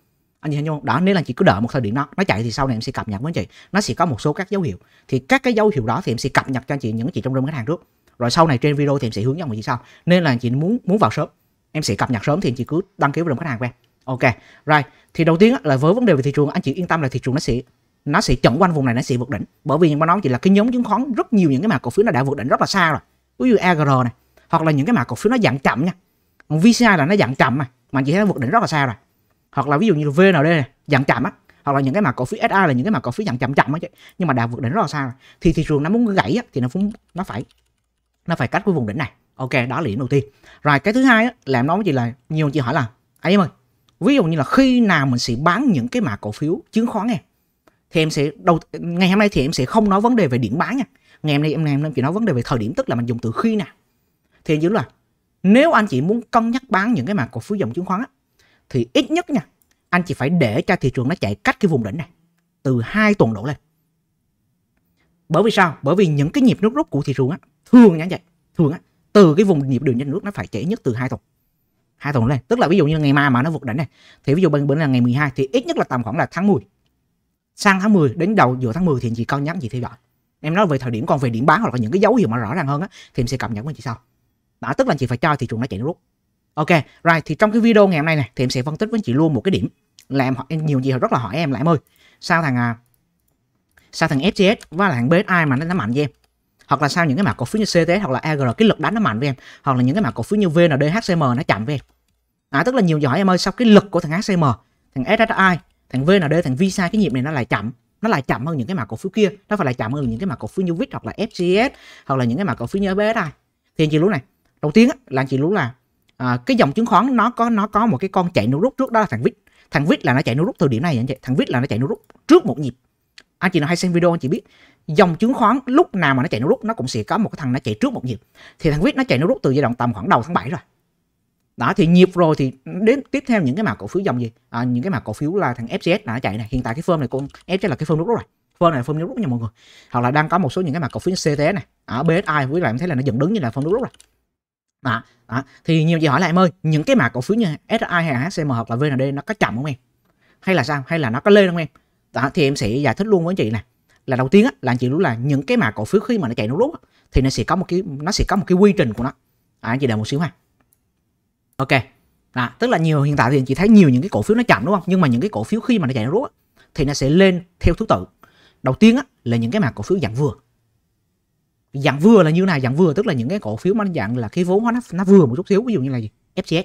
anh chị thấy không đó nếu là chị cứ đợi một thời điểm đó nó chạy thì sau này em sẽ cập nhật với anh chị nó sẽ có một số các dấu hiệu thì các cái dấu hiệu đó thì em sẽ cập nhật cho anh chị những chị trong room khách hàng trước rồi sau này trên video thì em sẽ hướng dẫn mọi chị sau nên là anh chị muốn muốn vào sớm em sẽ cập nhật sớm thì chị cứ đăng ký vào room khách hàng quen ok right thì đầu tiên là với vấn đề về thị trường anh chị yên tâm là thị trường nó sẽ nó sẽ chẩn quanh vùng này nó sẽ vượt đỉnh bởi vì mà nói chỉ là cái nhóm chứng khoán rất nhiều những cái mã cổ phiếu nó đã vượt đỉnh rất là xa rồi ví dụ AGR này hoặc là những cái mã cổ phiếu nó dạng chậm nha VCI là nó dạng chậm mà mà chị thấy nó vượt đỉnh rất là xa rồi hoặc là ví dụ như v VND này, dạng chạm á hoặc là những cái mà cổ phiếu SA là những cái mà cổ phiếu dạng chậm chậm á chứ nhưng mà đã vượt đỉnh rất là xa thì thị trường nó muốn gãy á, thì nó cũng nó phải nó phải cắt cái vùng đỉnh này ok đó là điểm đầu tiên rồi cái thứ hai á, là em nói với chị là nhiều chị hỏi là anh em ơi ví dụ như là khi nào mình sẽ bán những cái mã cổ phiếu chứng khoán nghe thì em sẽ đầu ngày hôm nay thì em sẽ không nói vấn đề về điểm bán nha ngày hôm nay em em chỉ nói vấn đề về thời điểm tức là mình dùng từ khi nào thì em là nếu anh chị muốn cân nhắc bán những cái mã cổ phiếu dòng chứng khoán á, thì ít nhất nha, anh chỉ phải để cho thị trường nó chạy cách cái vùng đỉnh này từ hai tuần đổ lên. Bởi vì sao? Bởi vì những cái nhịp nước rút của thị trường á, thường như vậy, thường á, từ cái vùng nhịp đường nhanh nước nó phải chạy nhất từ hai tuần. hai tuần lên, tức là ví dụ như ngày mai mà nó vượt đỉnh này thì ví dụ bên bên là ngày 12 thì ít nhất là tầm khoảng là tháng 10. Sang tháng 10 đến đầu giữa tháng 10 thì chị con nhắn gì theo dõi. Em nói về thời điểm còn về điểm bán hoặc là những cái dấu hiệu mà rõ ràng hơn á thì em sẽ cập nhật với chị sau. Đã tức là chị phải cho thị trường nó chạy nước rút Ok, rồi thì trong cái video ngày hôm nay này thì em sẽ phân tích với chị luôn một cái điểm là em, em nhiều gì họ rất là hỏi em lại em ơi sao thằng à, sao thằng FTS và là thằng BSI mà nó đánh mạnh với em hoặc là sao những cái mã cổ phiếu như CTS hoặc là AG cái lực đánh nó mạnh với em hoặc là những cái mã cổ phiếu như VND HCM nó chậm với em à, tức là nhiều người hỏi em ơi sao cái lực của thằng HCM thằng SSI thằng VND thằng Visa cái nhịp này nó lại chậm nó lại chậm hơn những cái mã cổ phiếu kia nó phải lại chậm hơn những cái mã cổ phiếu như VIX hoặc là fcs hoặc là những cái mã cổ phiếu như BSI thì chị lú này đầu tiên á, là chị lú là à, cái dòng chứng khoán nó có nó có một cái con chạy nút rút trước đó là thằng vít thằng vít là nó chạy nút rút từ điểm này anh chị thằng vít là nó chạy nút rút trước một nhịp anh chị nào hay xem video anh chị biết dòng chứng khoán lúc nào mà nó chạy nút rút nó cũng sẽ có một cái thằng nó chạy trước một nhịp thì thằng vít nó chạy nút rút từ giai đoạn tầm khoảng đầu tháng 7 rồi đó thì nhịp rồi thì đến tiếp theo những cái mã cổ phiếu dòng gì à, những cái mã cổ phiếu là thằng FCS là nó chạy này hiện tại cái firm này con FCS là cái firm nút rút rồi firm này firm nút rút nha mọi người hoặc là đang có một số những cái mã cổ phiếu CTS này ở BSI với lại em thấy là nó dựng đứng như là firm nút rút rồi đó, đó. thì nhiều chị hỏi lại em ơi những cái mã cổ phiếu như SSI hay HCM hoặc là VND nó có chậm không em hay là sao hay là nó có lên không em đó thì em sẽ giải thích luôn với chị này là đầu tiên á, là chị anh là những cái mã cổ phiếu khi mà nó chạy nó rút thì nó sẽ có một cái nó sẽ có một cái quy trình của nó à, anh chị đợi một xíu ha ok đó, tức là nhiều hiện tại thì chị thấy nhiều những cái cổ phiếu nó chậm đúng không nhưng mà những cái cổ phiếu khi mà nó chạy nó rút thì nó sẽ lên theo thứ tự đầu tiên á, là những cái mã cổ phiếu dạng vừa dạng vừa là như nào dạng vừa tức là những cái cổ phiếu mà dạng là cái vốn hóa nó nó vừa một chút xíu ví dụ như là gì FCS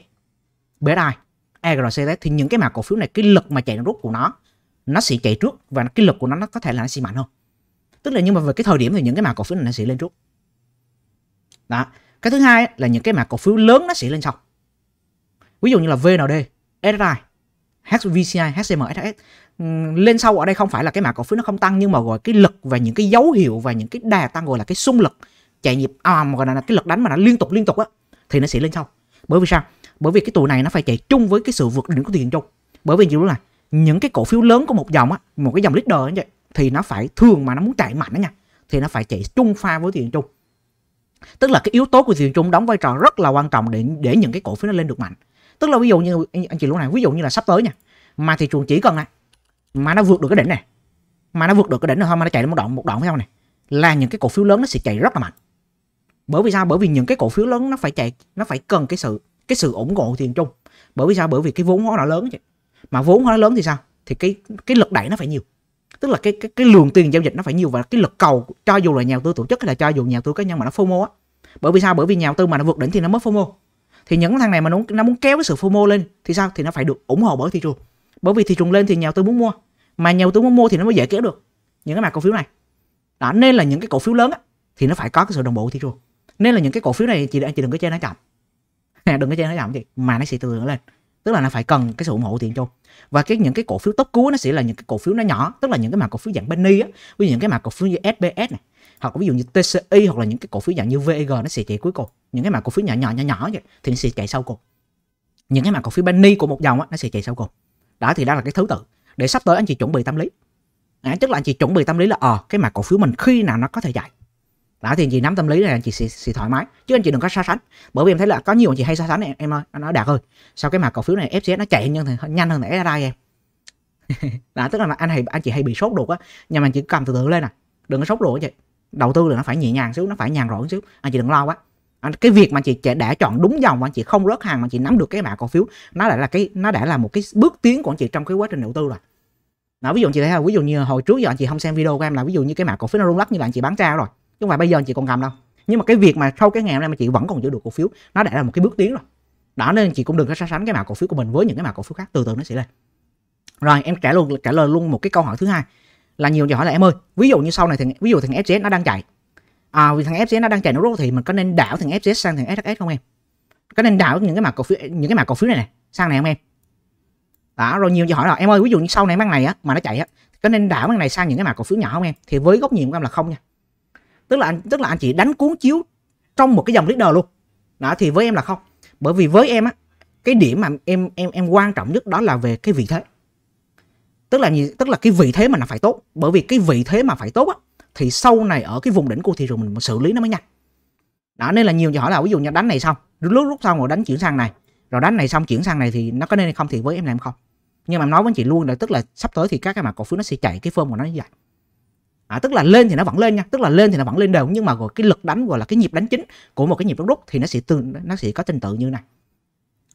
BSI EGRCS thì những cái mã cổ phiếu này cái lực mà chạy rút của nó nó sẽ chạy trước và cái lực của nó nó có thể là nó sẽ mạnh hơn tức là nhưng mà về cái thời điểm thì những cái mã cổ phiếu này nó sẽ lên trước đó cái thứ hai là những cái mã cổ phiếu lớn nó sẽ lên sau ví dụ như là VND sri HVCI, HCM, SHS ừ, lên sâu ở đây không phải là cái mã cổ phiếu nó không tăng nhưng mà gọi cái lực và những cái dấu hiệu và những cái đà tăng gọi là cái xung lực chạy nhịp à, mà gọi là cái lực đánh mà nó liên tục liên tục á thì nó sẽ lên sâu bởi vì sao bởi vì cái tụi này nó phải chạy chung với cái sự vượt đỉnh của thị trường chung bởi vì như là những cái cổ phiếu lớn của một dòng á một cái dòng leader như vậy thì nó phải thường mà nó muốn chạy mạnh đó nha thì nó phải chạy chung pha với thị trường chung tức là cái yếu tố của thị trường chung đóng vai trò rất là quan trọng để để những cái cổ phiếu nó lên được mạnh tức là ví dụ như anh chị lúc này ví dụ như là sắp tới nha mà thị trường chỉ cần này mà nó vượt được cái đỉnh này mà nó vượt được cái đỉnh này thôi mà nó chạy lên một đoạn một đoạn với nhau này là những cái cổ phiếu lớn nó sẽ chạy rất là mạnh bởi vì sao bởi vì những cái cổ phiếu lớn nó phải chạy nó phải cần cái sự cái sự ủng hộ tiền chung bởi vì sao bởi vì cái vốn hóa nó lớn chứ mà vốn hóa lớn thì sao thì cái cái lực đẩy nó phải nhiều tức là cái cái, cái lượng tiền giao dịch nó phải nhiều và cái lực cầu cho dù là nhà đầu tư tổ chức hay là cho dù nhà đầu tư cá nhân mà nó phô mô á bởi vì sao bởi vì nhà đầu tư mà nó vượt đỉnh thì nó mất phô mô thì những thằng này mà nó, nó muốn kéo cái sự FOMO lên thì sao thì nó phải được ủng hộ bởi thị trường bởi vì thị trường lên thì nhà đầu tư muốn mua mà nhà đầu tư muốn mua thì nó mới dễ kéo được những cái mặt cổ phiếu này đó nên là những cái cổ phiếu lớn á, thì nó phải có cái sự đồng bộ thị trường nên là những cái cổ phiếu này chị chị đừng có chơi nó chậm *laughs* đừng có chơi nó chậm gì mà nó sẽ từ từ lên tức là nó phải cần cái sự ủng hộ của thị trường và cái những cái cổ phiếu top cuối nó sẽ là những cái cổ phiếu nó nhỏ tức là những cái mặt cổ phiếu dạng penny á với những cái mặt cổ phiếu như SBS này hoặc ví dụ như TCI hoặc là những cái cổ phiếu dạng như VEG nó sẽ chạy cuối cùng những cái mã cổ phiếu nhỏ nhỏ nhỏ nhỏ vậy thì nó sẽ chạy sau cùng những cái mã cổ phiếu penny của một dòng á, nó sẽ chạy sau cùng đó thì đó là cái thứ tự để sắp tới anh chị chuẩn bị tâm lý à, tức là anh chị chuẩn bị tâm lý là ờ à, cái mã cổ phiếu mình khi nào nó có thể chạy đó thì anh chị nắm tâm lý này anh chị sẽ, sẽ thoải mái chứ anh chị đừng có so sánh bởi vì em thấy là có nhiều anh chị hay so sánh này, em ơi nó đạt ơi sao cái mã cổ phiếu này FCS nó chạy nhanh hơn nhanh hơn này đây em *laughs* đó tức là anh hay anh chị hay bị sốt đột á nhưng mà anh chị cầm từ từ lên nè đừng có sốc ruột vậy đầu tư là nó phải nhẹ nhàng xíu nó phải nhàn rỗi xíu anh à, chị đừng lo quá Anh à, cái việc mà chị đã chọn đúng dòng anh chị không rớt hàng mà chị nắm được cái mã cổ phiếu nó đã là cái nó đã là một cái bước tiến của anh chị trong cái quá trình đầu tư rồi đó, ví dụ chị thấy là ví dụ như hồi trước giờ anh chị không xem video của em là ví dụ như cái mã cổ phiếu nó rung lắc như là anh chị bán ra rồi chứ không phải bây giờ anh chị còn cầm đâu nhưng mà cái việc mà sau cái ngày hôm nay mà chị vẫn còn giữ được cổ phiếu nó đã là một cái bước tiến rồi đó nên chị cũng đừng có so sánh cái mã cổ phiếu của mình với những cái mã cổ phiếu khác từ từ nó sẽ lên rồi em trả luôn, trả lời luôn một cái câu hỏi thứ hai là nhiều người hỏi là em ơi ví dụ như sau này thì ví dụ thằng FCS nó đang chạy à, vì thằng FCS nó đang chạy nó rốt thì mình có nên đảo thằng FCS sang thằng SHS không em có nên đảo những cái mã cổ phiếu những cái mã cổ phiếu này này sang này không em đó rồi nhiều người hỏi là em ơi ví dụ như sau này mang này á mà nó chạy á có nên đảo mang này sang những cái mã cổ phiếu nhỏ không em thì với góc nhìn của em là không nha tức là anh tức là anh chỉ đánh cuốn chiếu trong một cái dòng leader luôn đó thì với em là không bởi vì với em á cái điểm mà em em em quan trọng nhất đó là về cái vị thế tức là gì tức là cái vị thế mà nó phải tốt bởi vì cái vị thế mà phải tốt á, thì sau này ở cái vùng đỉnh của thị trường mình xử lý nó mới nhanh đó nên là nhiều người hỏi là ví dụ như đánh này xong lúc lúc sau rồi đánh chuyển sang này rồi đánh này xong chuyển sang này thì nó có nên hay không thì với em em không nhưng mà em nói với chị luôn là tức là sắp tới thì các cái mặt cổ phiếu nó sẽ chạy cái form của nó như vậy à, tức là lên thì nó vẫn lên nha tức là lên thì nó vẫn lên đều nhưng mà gọi cái lực đánh gọi là cái nhịp đánh chính của một cái nhịp đúc đúc thì nó sẽ tương nó sẽ có trình tự như này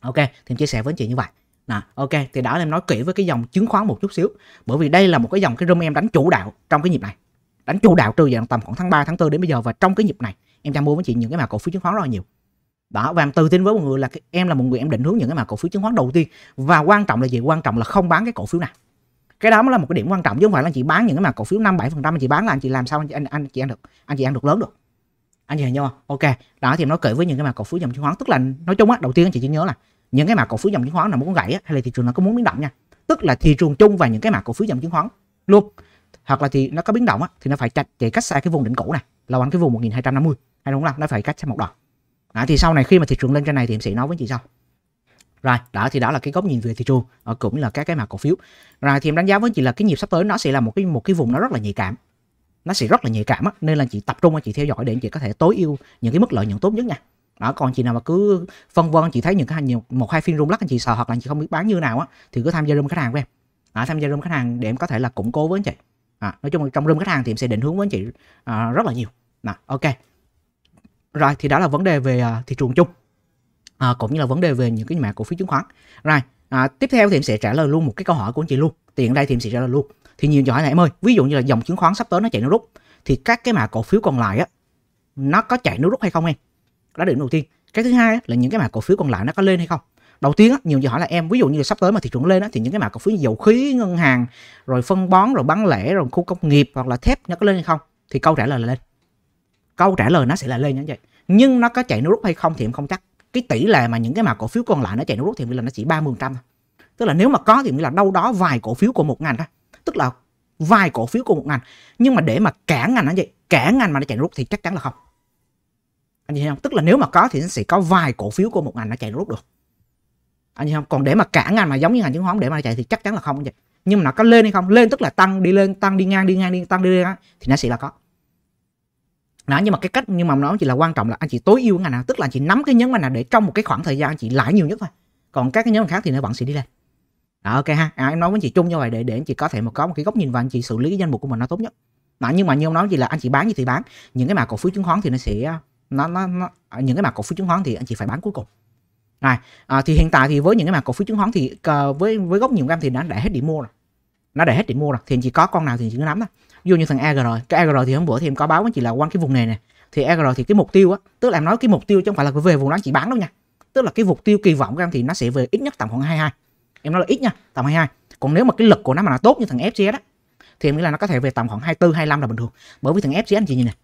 ok thì em chia sẻ với chị như vậy nè ok thì đó em nói kỹ với cái dòng chứng khoán một chút xíu bởi vì đây là một cái dòng cái room em đánh chủ đạo trong cái nhịp này đánh chủ đạo từ vào tầm khoảng tháng 3 tháng 4 đến bây giờ và trong cái nhịp này em đang mua với chị những cái mã cổ phiếu chứng khoán rất là nhiều đó và em tự tin với mọi người là em là một người em định hướng những cái mã cổ phiếu chứng khoán đầu tiên và quan trọng là gì quan trọng là không bán cái cổ phiếu này cái đó mới là một cái điểm quan trọng chứ không phải là chị bán những cái mã cổ phiếu năm bảy phần trăm chị bán là anh chị làm sao anh, anh, anh chị ăn được anh chị ăn được lớn được anh chị hiểu nhau không ok đó thì em nói kể với những cái mã cổ phiếu dòng chứng khoán tức là nói chung á đầu tiên anh chị chỉ nhớ là những cái mã cổ phiếu dòng chứng khoán nào muốn gãy hay là thị trường nó có muốn biến động nha tức là thị trường chung và những cái mã cổ phiếu dòng chứng khoán luôn hoặc là thì nó có biến động thì nó phải chạy chạy cách xa cái vùng đỉnh cũ này là quanh cái vùng 1250 hay đúng không nó phải cách xa một đoạn đó, thì sau này khi mà thị trường lên trên này thì em sẽ nói với chị sau rồi đó thì đó là cái góc nhìn về thị trường ờ, cũng là các cái mã cổ phiếu rồi thì em đánh giá với chị là cái nhịp sắp tới nó sẽ là một cái một cái vùng nó rất là nhạy cảm nó sẽ rất là nhạy cảm á, nên là chị tập trung và chị theo dõi để chị có thể tối ưu những cái mức lợi nhuận tốt nhất nha đó còn chị nào mà cứ phân vân chị thấy những cái nhiều một hai phiên rung lắc anh chị sợ hoặc là anh chị không biết bán như nào á thì cứ tham gia room khách hàng của em đó, tham gia room khách hàng để em có thể là củng cố với anh chị à, nói chung là trong room khách hàng thì em sẽ định hướng với anh chị à, rất là nhiều nè ok rồi thì đó là vấn đề về à, thị trường chung à, cũng như là vấn đề về những cái mã cổ phiếu chứng khoán rồi à, tiếp theo thì em sẽ trả lời luôn một cái câu hỏi của anh chị luôn tiện đây thì em sẽ trả lời luôn thì nhiều giỏi này em ơi ví dụ như là dòng chứng khoán sắp tới nó chạy nó rút thì các cái mã cổ phiếu còn lại á nó có chạy nó rút hay không em đó là điểm đầu tiên cái thứ hai là những cái mã cổ phiếu còn lại nó có lên hay không đầu tiên nhiều người hỏi là em ví dụ như là sắp tới mà thị trường lên thì những cái mã cổ phiếu dầu khí ngân hàng rồi phân bón rồi bán lẻ rồi khu công nghiệp hoặc là thép nó có lên hay không thì câu trả lời là lên câu trả lời nó sẽ là lên như vậy nhưng nó có chạy nước rút hay không thì em không chắc cái tỷ lệ mà những cái mã cổ phiếu còn lại nó chạy nước rút thì là nó chỉ ba 30% trăm. Tức là nếu mà có thì nghĩa là đâu đó vài cổ phiếu của một ngành thôi. Tức là vài cổ phiếu của một ngành. Nhưng mà để mà cả ngành nó vậy, cả ngành mà nó chạy nước rút thì chắc chắn là không anh nhìn không tức là nếu mà có thì nó sẽ có vài cổ phiếu của một ngành nó chạy rút được anh nhìn không còn để mà cả ngành mà giống như ngành chứng khoán để mà chạy thì chắc chắn là không anh nhưng mà nó có lên hay không lên tức là tăng đi lên tăng đi ngang đi ngang đi tăng đi lên thì nó sẽ là có đó nhưng mà cái cách nhưng mà nó chỉ là quan trọng là anh chị tối ưu ngành nào tức là anh chị nắm cái nhấn ngành nào để trong một cái khoảng thời gian anh chị lãi nhiều nhất thôi còn các cái nhóm khác thì nó vẫn sẽ đi lên đó ok ha à, em nói với chị chung như vậy để để anh chị có thể mà có một cái góc nhìn và anh chị xử lý cái danh mục của mình nó tốt nhất đó, nhưng mà như ông nói gì là anh chị bán gì thì bán những cái mà cổ phiếu chứng khoán thì nó sẽ nó nó, nó những cái mã cổ phiếu chứng khoán thì anh chị phải bán cuối cùng này à, thì hiện tại thì với những cái mã cổ phiếu chứng khoán thì uh, với với gốc nhiều em thì nó đã hết điểm mua rồi nó đã hết điểm mua rồi thì anh chị có con nào thì chị cứ nắm thôi ví dụ như thằng EGR rồi cái EGR thì hôm bữa thì em có báo với chị là quanh cái vùng này nè thì EGR thì cái mục tiêu á tức là em nói cái mục tiêu chứ không phải là về vùng đó anh chị bán đâu nha tức là cái mục tiêu kỳ vọng của em thì nó sẽ về ít nhất tầm khoảng 22 em nói là ít nha tầm 22 còn nếu mà cái lực của nó mà là tốt như thằng FCS á thì em nghĩ là nó có thể về tầm khoảng 24 25 là bình thường bởi vì thằng FCS anh chị nhìn này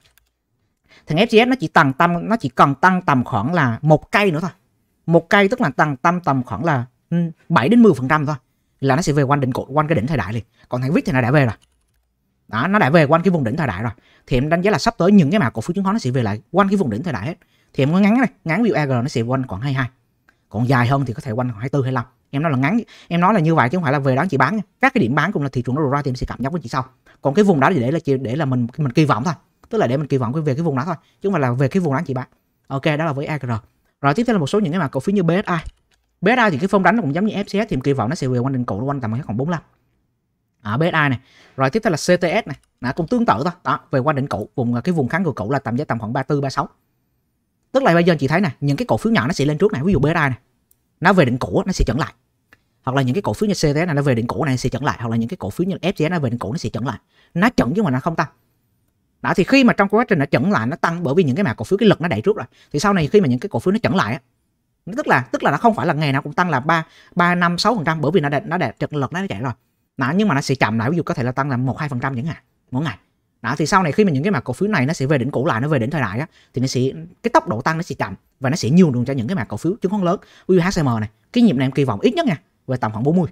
thằng FGS nó chỉ tăng tăng nó chỉ cần tăng tầm khoảng là một cây nữa thôi một cây tức là tăng tầm tầm khoảng là 7 ừ, đến 10 phần trăm thôi là nó sẽ về quanh đỉnh cột quanh cái đỉnh thời đại liền còn thằng vít thì nó đã về rồi đó nó đã về quanh cái vùng đỉnh thời đại rồi thì em đánh giá là sắp tới những cái mã cổ phiếu chứng khoán nó sẽ về lại quanh cái vùng đỉnh thời đại hết thì em có ngắn này ngắn ví dụ nó sẽ quanh khoảng 22 còn dài hơn thì có thể quanh khoảng 24 25 em nói là ngắn em nói là như vậy chứ không phải là về đó chị bán nha. các cái điểm bán cũng là thị trường nó ra thì em sẽ cảm giác với chị sau còn cái vùng đó thì để là để là mình mình kỳ vọng thôi tức là để mình kỳ vọng về cái vùng đó thôi chứ không phải là về cái vùng đó chị bạn ok đó là với agr rồi tiếp theo là một số những cái mã cổ phiếu như bsi bsi thì cái phong đánh nó cũng giống như fcs thì kỳ vọng nó sẽ về quanh đỉnh cũ quanh tầm khoảng 45 ở BSI này rồi tiếp theo là CTS này nó cũng tương tự thôi đó về quanh đỉnh cũ vùng cái vùng kháng cự cũ là tầm giá tầm khoảng 34 36 tức là bây giờ chị thấy này, những cái cổ phiếu nhỏ nó sẽ lên trước này ví dụ BSI này nó về đỉnh cũ nó sẽ chững lại hoặc là những cái cổ phiếu như CTS này nó về đỉnh cũ này sẽ chững lại hoặc là những cái cổ phiếu như FGS nó về đỉnh cũ nó sẽ chững lại nó chững nhưng mà nó không tăng đó thì khi mà trong quá trình nó chững lại nó tăng bởi vì những cái mã cổ phiếu cái lực nó đẩy trước rồi thì sau này khi mà những cái cổ phiếu nó chững lại tức là tức là nó không phải là ngày nào cũng tăng là ba ba năm sáu phần trăm bởi vì nó đã nó đã trật lực nó chạy rồi đó, nhưng mà nó sẽ chậm lại ví dụ có thể là tăng là một hai phần trăm những ngày mỗi ngày đó thì sau này khi mà những cái mã cổ phiếu này nó sẽ về đỉnh cũ lại nó về đỉnh thời đại á thì nó sẽ cái tốc độ tăng nó sẽ chậm và nó sẽ nhiều đường cho những cái mã cổ phiếu chứng khoán lớn ví dụ HCM này cái nhịp này em kỳ vọng ít nhất nha về tầm khoảng 40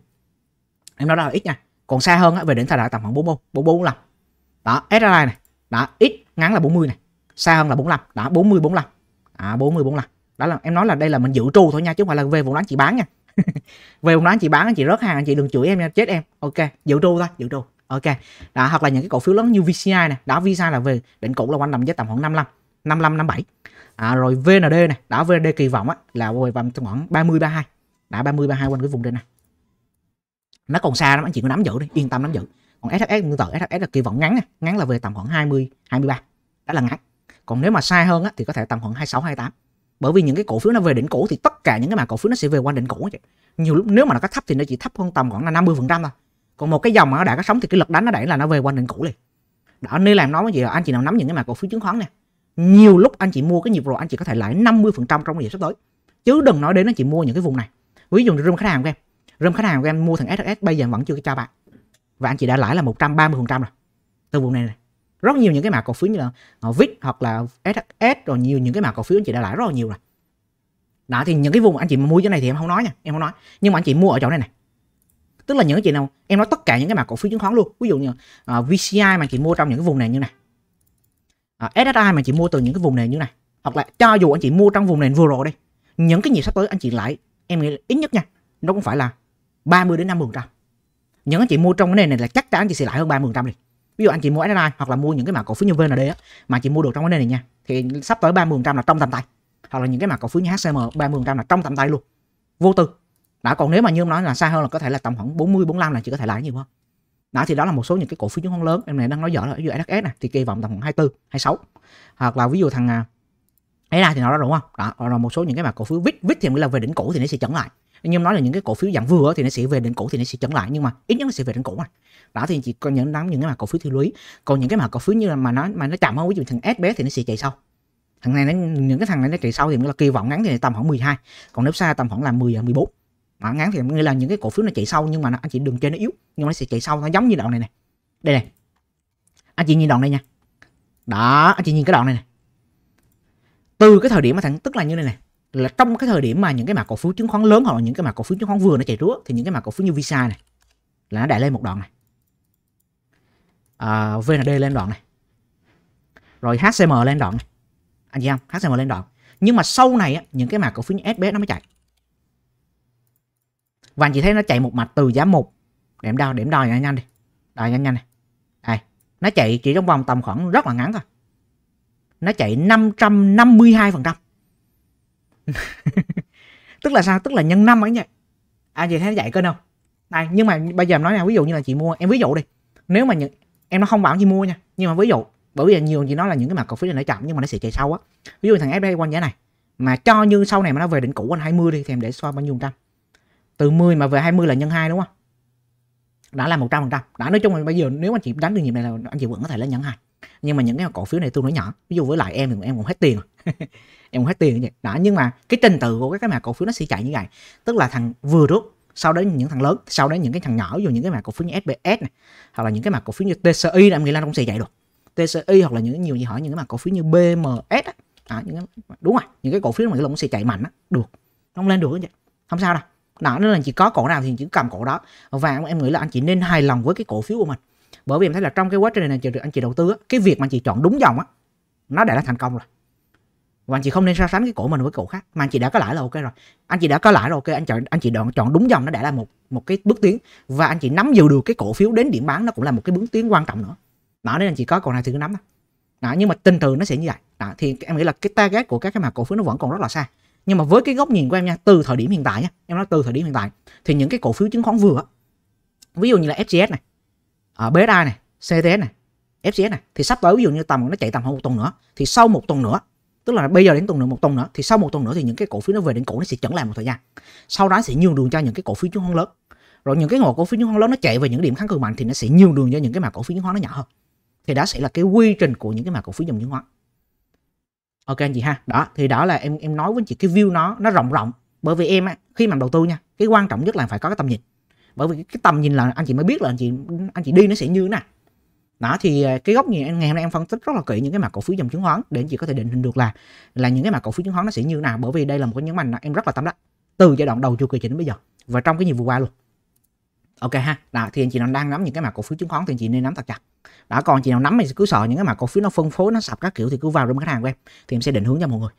em nói đó là ít nha còn xa hơn á, về đỉnh thời đại tầm khoảng 44 45 đó SRI này đó ít ngắn là 40 này xa hơn là 45 đó 40 45 đó, 40 45 đó là em nói là đây là mình giữ trù thôi nha chứ không phải là về vốn đoán chị bán nha *laughs* về vốn đoán chị bán chị rớt hàng chị đừng chửi em nha chết em ok giữ trù thôi giữ trù ok đó hoặc là những cái cổ phiếu lớn như VCI này đó VCI là về đỉnh cũ là quanh nằm giá tầm khoảng 55 55 57 à, rồi VND này đó VND kỳ vọng á, là về tầm khoảng 30 32 đã 30 32 quanh cái vùng đây này nó còn xa lắm anh chị cứ nắm giữ đi yên tâm nắm giữ còn SHS tương tự SHS là kỳ vọng ngắn ngắn là về tầm khoảng 20 23 đó là ngắn còn nếu mà sai hơn á, thì có thể tầm khoảng 26 28 bởi vì những cái cổ phiếu nó về đỉnh cũ thì tất cả những cái mà cổ phiếu nó sẽ về quanh đỉnh cũ chị nhiều lúc nếu mà nó có thấp thì nó chỉ thấp hơn tầm khoảng là 50 phần trăm thôi còn một cái dòng mà nó đã có sóng thì cái lực đánh nó đẩy là nó về quanh đỉnh cũ liền đó nên làm nói với chị là anh chị nào nắm những cái mã cổ phiếu chứng khoán này nhiều lúc anh chị mua cái nhịp rồi anh chị có thể lãi 50 phần trăm trong cái dịp sắp tới chứ đừng nói đến anh chị mua những cái vùng này ví dụ room khách hàng của em room khách hàng của em mua thằng SSS bây giờ vẫn chưa cho bạn và anh chị đã lãi là 130% rồi từ vùng này này rất nhiều những cái mã cổ phiếu như là VIX hoặc là SHS rồi nhiều những cái mã cổ phiếu anh chị đã lãi rất là nhiều rồi đó thì những cái vùng anh chị mua chỗ này thì em không nói nha em không nói nhưng mà anh chị mua ở chỗ này này tức là những cái chị nào em nói tất cả những cái mã cổ phiếu chứng khoán luôn ví dụ như uh, à, VCI mà chị mua trong những cái vùng này như này uh, à, SSI mà chị mua từ những cái vùng này như này hoặc là cho dù anh chị mua trong vùng này vừa rồi đi những cái gì sắp tới anh chị lại em nghĩ ít nhất nha nó cũng phải là 30 đến 50 phần trăm những anh chị mua trong cái này này là chắc chắn anh chị sẽ lãi hơn 30% đi ví dụ anh chị mua SSI hoặc là mua những cái mã cổ phiếu như VND á mà chị mua được trong cái này này nha thì sắp tới 30% là trong tầm tay hoặc là những cái mã cổ phiếu như HCM 30% là trong tầm tay luôn vô tư đã còn nếu mà như ông nói là xa hơn là có thể là tầm khoảng 40 45 là chị có thể lãi nhiều hơn đó thì đó là một số những cái cổ phiếu chứng khoán lớn em này đang nói dở là ví dụ SHS này thì kỳ vọng tầm khoảng 24 26 hoặc là ví dụ thằng ấy là thì nó đó đúng không đó rồi một số những cái mà cổ phiếu vít vít thì là về đỉnh cũ thì nó sẽ chẩn lại nhưng nói là những cái cổ phiếu dạng vừa thì nó sẽ về đỉnh cũ thì nó sẽ chững lại nhưng mà ít nhất nó sẽ về đỉnh cũ rồi đó thì chỉ có những nắm những cái mà cổ phiếu thiên lý còn những cái mà cổ phiếu như là mà nó mà nó chậm hơn ví dụ thằng S bé thì nó sẽ chạy sau thằng này nó, những cái thằng này nó chạy sau thì nó là kỳ vọng ngắn thì tầm khoảng 12 còn nếu xa tầm khoảng là 10 14 à, mà ngắn thì nghĩa là những cái cổ phiếu nó chạy sau nhưng mà nó, anh chị đừng chơi nó yếu nhưng mà nó sẽ chạy sau nó giống như đoạn này này đây này anh chị nhìn đoạn này nha đó anh chị nhìn cái đoạn này này từ cái thời điểm mà thằng tức là như này này là trong cái thời điểm mà những cái mã cổ phiếu chứng khoán lớn hoặc là những cái mã cổ phiếu chứng khoán vừa nó chạy rúa thì những cái mã cổ phiếu như Visa này là nó đã lên một đoạn này à, VND lên đoạn này rồi HCM lên đoạn này anh chị em, HCM lên đoạn nhưng mà sau này á, những cái mã cổ phiếu như SBS nó mới chạy và anh chị thấy nó chạy một mạch từ giá một điểm đo điểm đo nhanh nhanh đi đo nhanh nhanh này đây nó chạy chỉ trong vòng tầm khoảng rất là ngắn thôi nó chạy 552 phần trăm *laughs* tức là sao tức là nhân năm ấy nhỉ à vậy thấy dạy cơ đâu này nhưng mà bây giờ em nói nè ví dụ như là chị mua em ví dụ đi nếu mà những, em nó không bảo chị mua nha nhưng mà ví dụ bởi vì nhiều chị nói là những cái mặt cổ phiếu này nó chậm nhưng mà nó sẽ chạy sâu á ví dụ thằng FD quanh giá này mà cho như sau này mà nó về đỉnh cũ quanh 20 đi thì em để so bao nhiêu trăm từ 10 mà về 20 là nhân 2 đúng không đã là 100 phần trăm đã nói chung là bây giờ nếu anh chị đánh được nhịp này là anh chị vẫn có thể lên nhân hai nhưng mà những cái cổ phiếu này tôi nói nhỏ ví dụ với lại em thì em cũng hết tiền rồi *laughs* em cũng hết tiền vậy đó nhưng mà cái trình tự của cái mã cổ phiếu nó sẽ chạy như vậy tức là thằng vừa rút sau đấy những thằng lớn sau đấy những cái thằng nhỏ dù những cái mã cổ phiếu như SBS này hoặc là những cái mã cổ phiếu như TCI là người Lan cũng sẽ chạy được TCI hoặc là những nhiều gì hỏi những cái mã cổ phiếu như BMS á những cái, đúng rồi những cái cổ phiếu mà nó cũng sẽ chạy mạnh á được không lên được vậy không sao đâu đó nên là chỉ có cổ nào thì chỉ cầm cổ đó và em nghĩ là anh chỉ nên hài lòng với cái cổ phiếu của mình bởi vì em thấy là trong cái quá trình này, này chị, anh chị đầu tư á, cái việc mà anh chị chọn đúng dòng á nó đã là thành công rồi và anh chị không nên so sánh cái cổ mình với cổ khác mà anh chị đã có lãi là ok rồi anh chị đã có lãi rồi ok anh chọn anh chị đoạn chọn đúng dòng nó đã là một một cái bước tiến và anh chị nắm giữ được cái cổ phiếu đến điểm bán nó cũng là một cái bước tiến quan trọng nữa đó nên anh chị có còn này thì cứ nắm thôi đó, nhưng mà tình trường nó sẽ như vậy đó, thì em nghĩ là cái target của các cái mã cổ phiếu nó vẫn còn rất là xa nhưng mà với cái góc nhìn của em nha từ thời điểm hiện tại nha em nói từ thời điểm hiện tại thì những cái cổ phiếu chứng khoán vừa ví dụ như là FGS này ở ờ, BSI này, CTS này, FCS này thì sắp tới ví dụ như tầm nó chạy tầm hơn một tuần nữa thì sau một tuần nữa tức là bây giờ đến tuần nữa một tuần nữa thì sau một tuần nữa thì những cái cổ phiếu nó về đến cổ nó sẽ chẩn lại một thời gian sau đó sẽ nhiều đường cho những cái cổ phiếu chứng khoán lớn rồi những cái ngồi cổ phiếu chứng khoán lớn nó chạy về những điểm kháng cự mạnh thì nó sẽ nhiều đường cho những cái mà cổ phiếu chứng khoán nó nhỏ hơn thì đó sẽ là cái quy trình của những cái mà cổ phiếu dòng chứng khoán ok anh chị ha đó thì đó là em em nói với chị cái view nó nó rộng rộng bởi vì em á, khi mà đầu tư nha cái quan trọng nhất là phải có cái tầm nhìn bởi vì cái, tầm nhìn là anh chị mới biết là anh chị anh chị đi nó sẽ như thế nào đó thì à, cái góc nhìn ngày hôm nay em phân tích rất là kỹ những cái mặt cổ phiếu dòng chứng khoán để anh chị có thể định hình được là là những cái mặt cổ phiếu chứng khoán nó sẽ như thế nào bởi vì đây là một cái nhấn mạnh em rất là tâm đắc từ giai đoạn đầu chu kỳ chỉnh đến bây giờ và trong cái nhiệm vụ qua luôn ok ha đó thì anh chị nào đang nắm những cái mặt cổ phiếu chứng khoán thì anh chị nên nắm thật chặt đã còn anh chị nào nắm thì cứ sợ những cái mặt cổ phiếu nó phân phối nó sập các kiểu thì cứ vào trong khách hàng của em thì em sẽ định hướng cho mọi người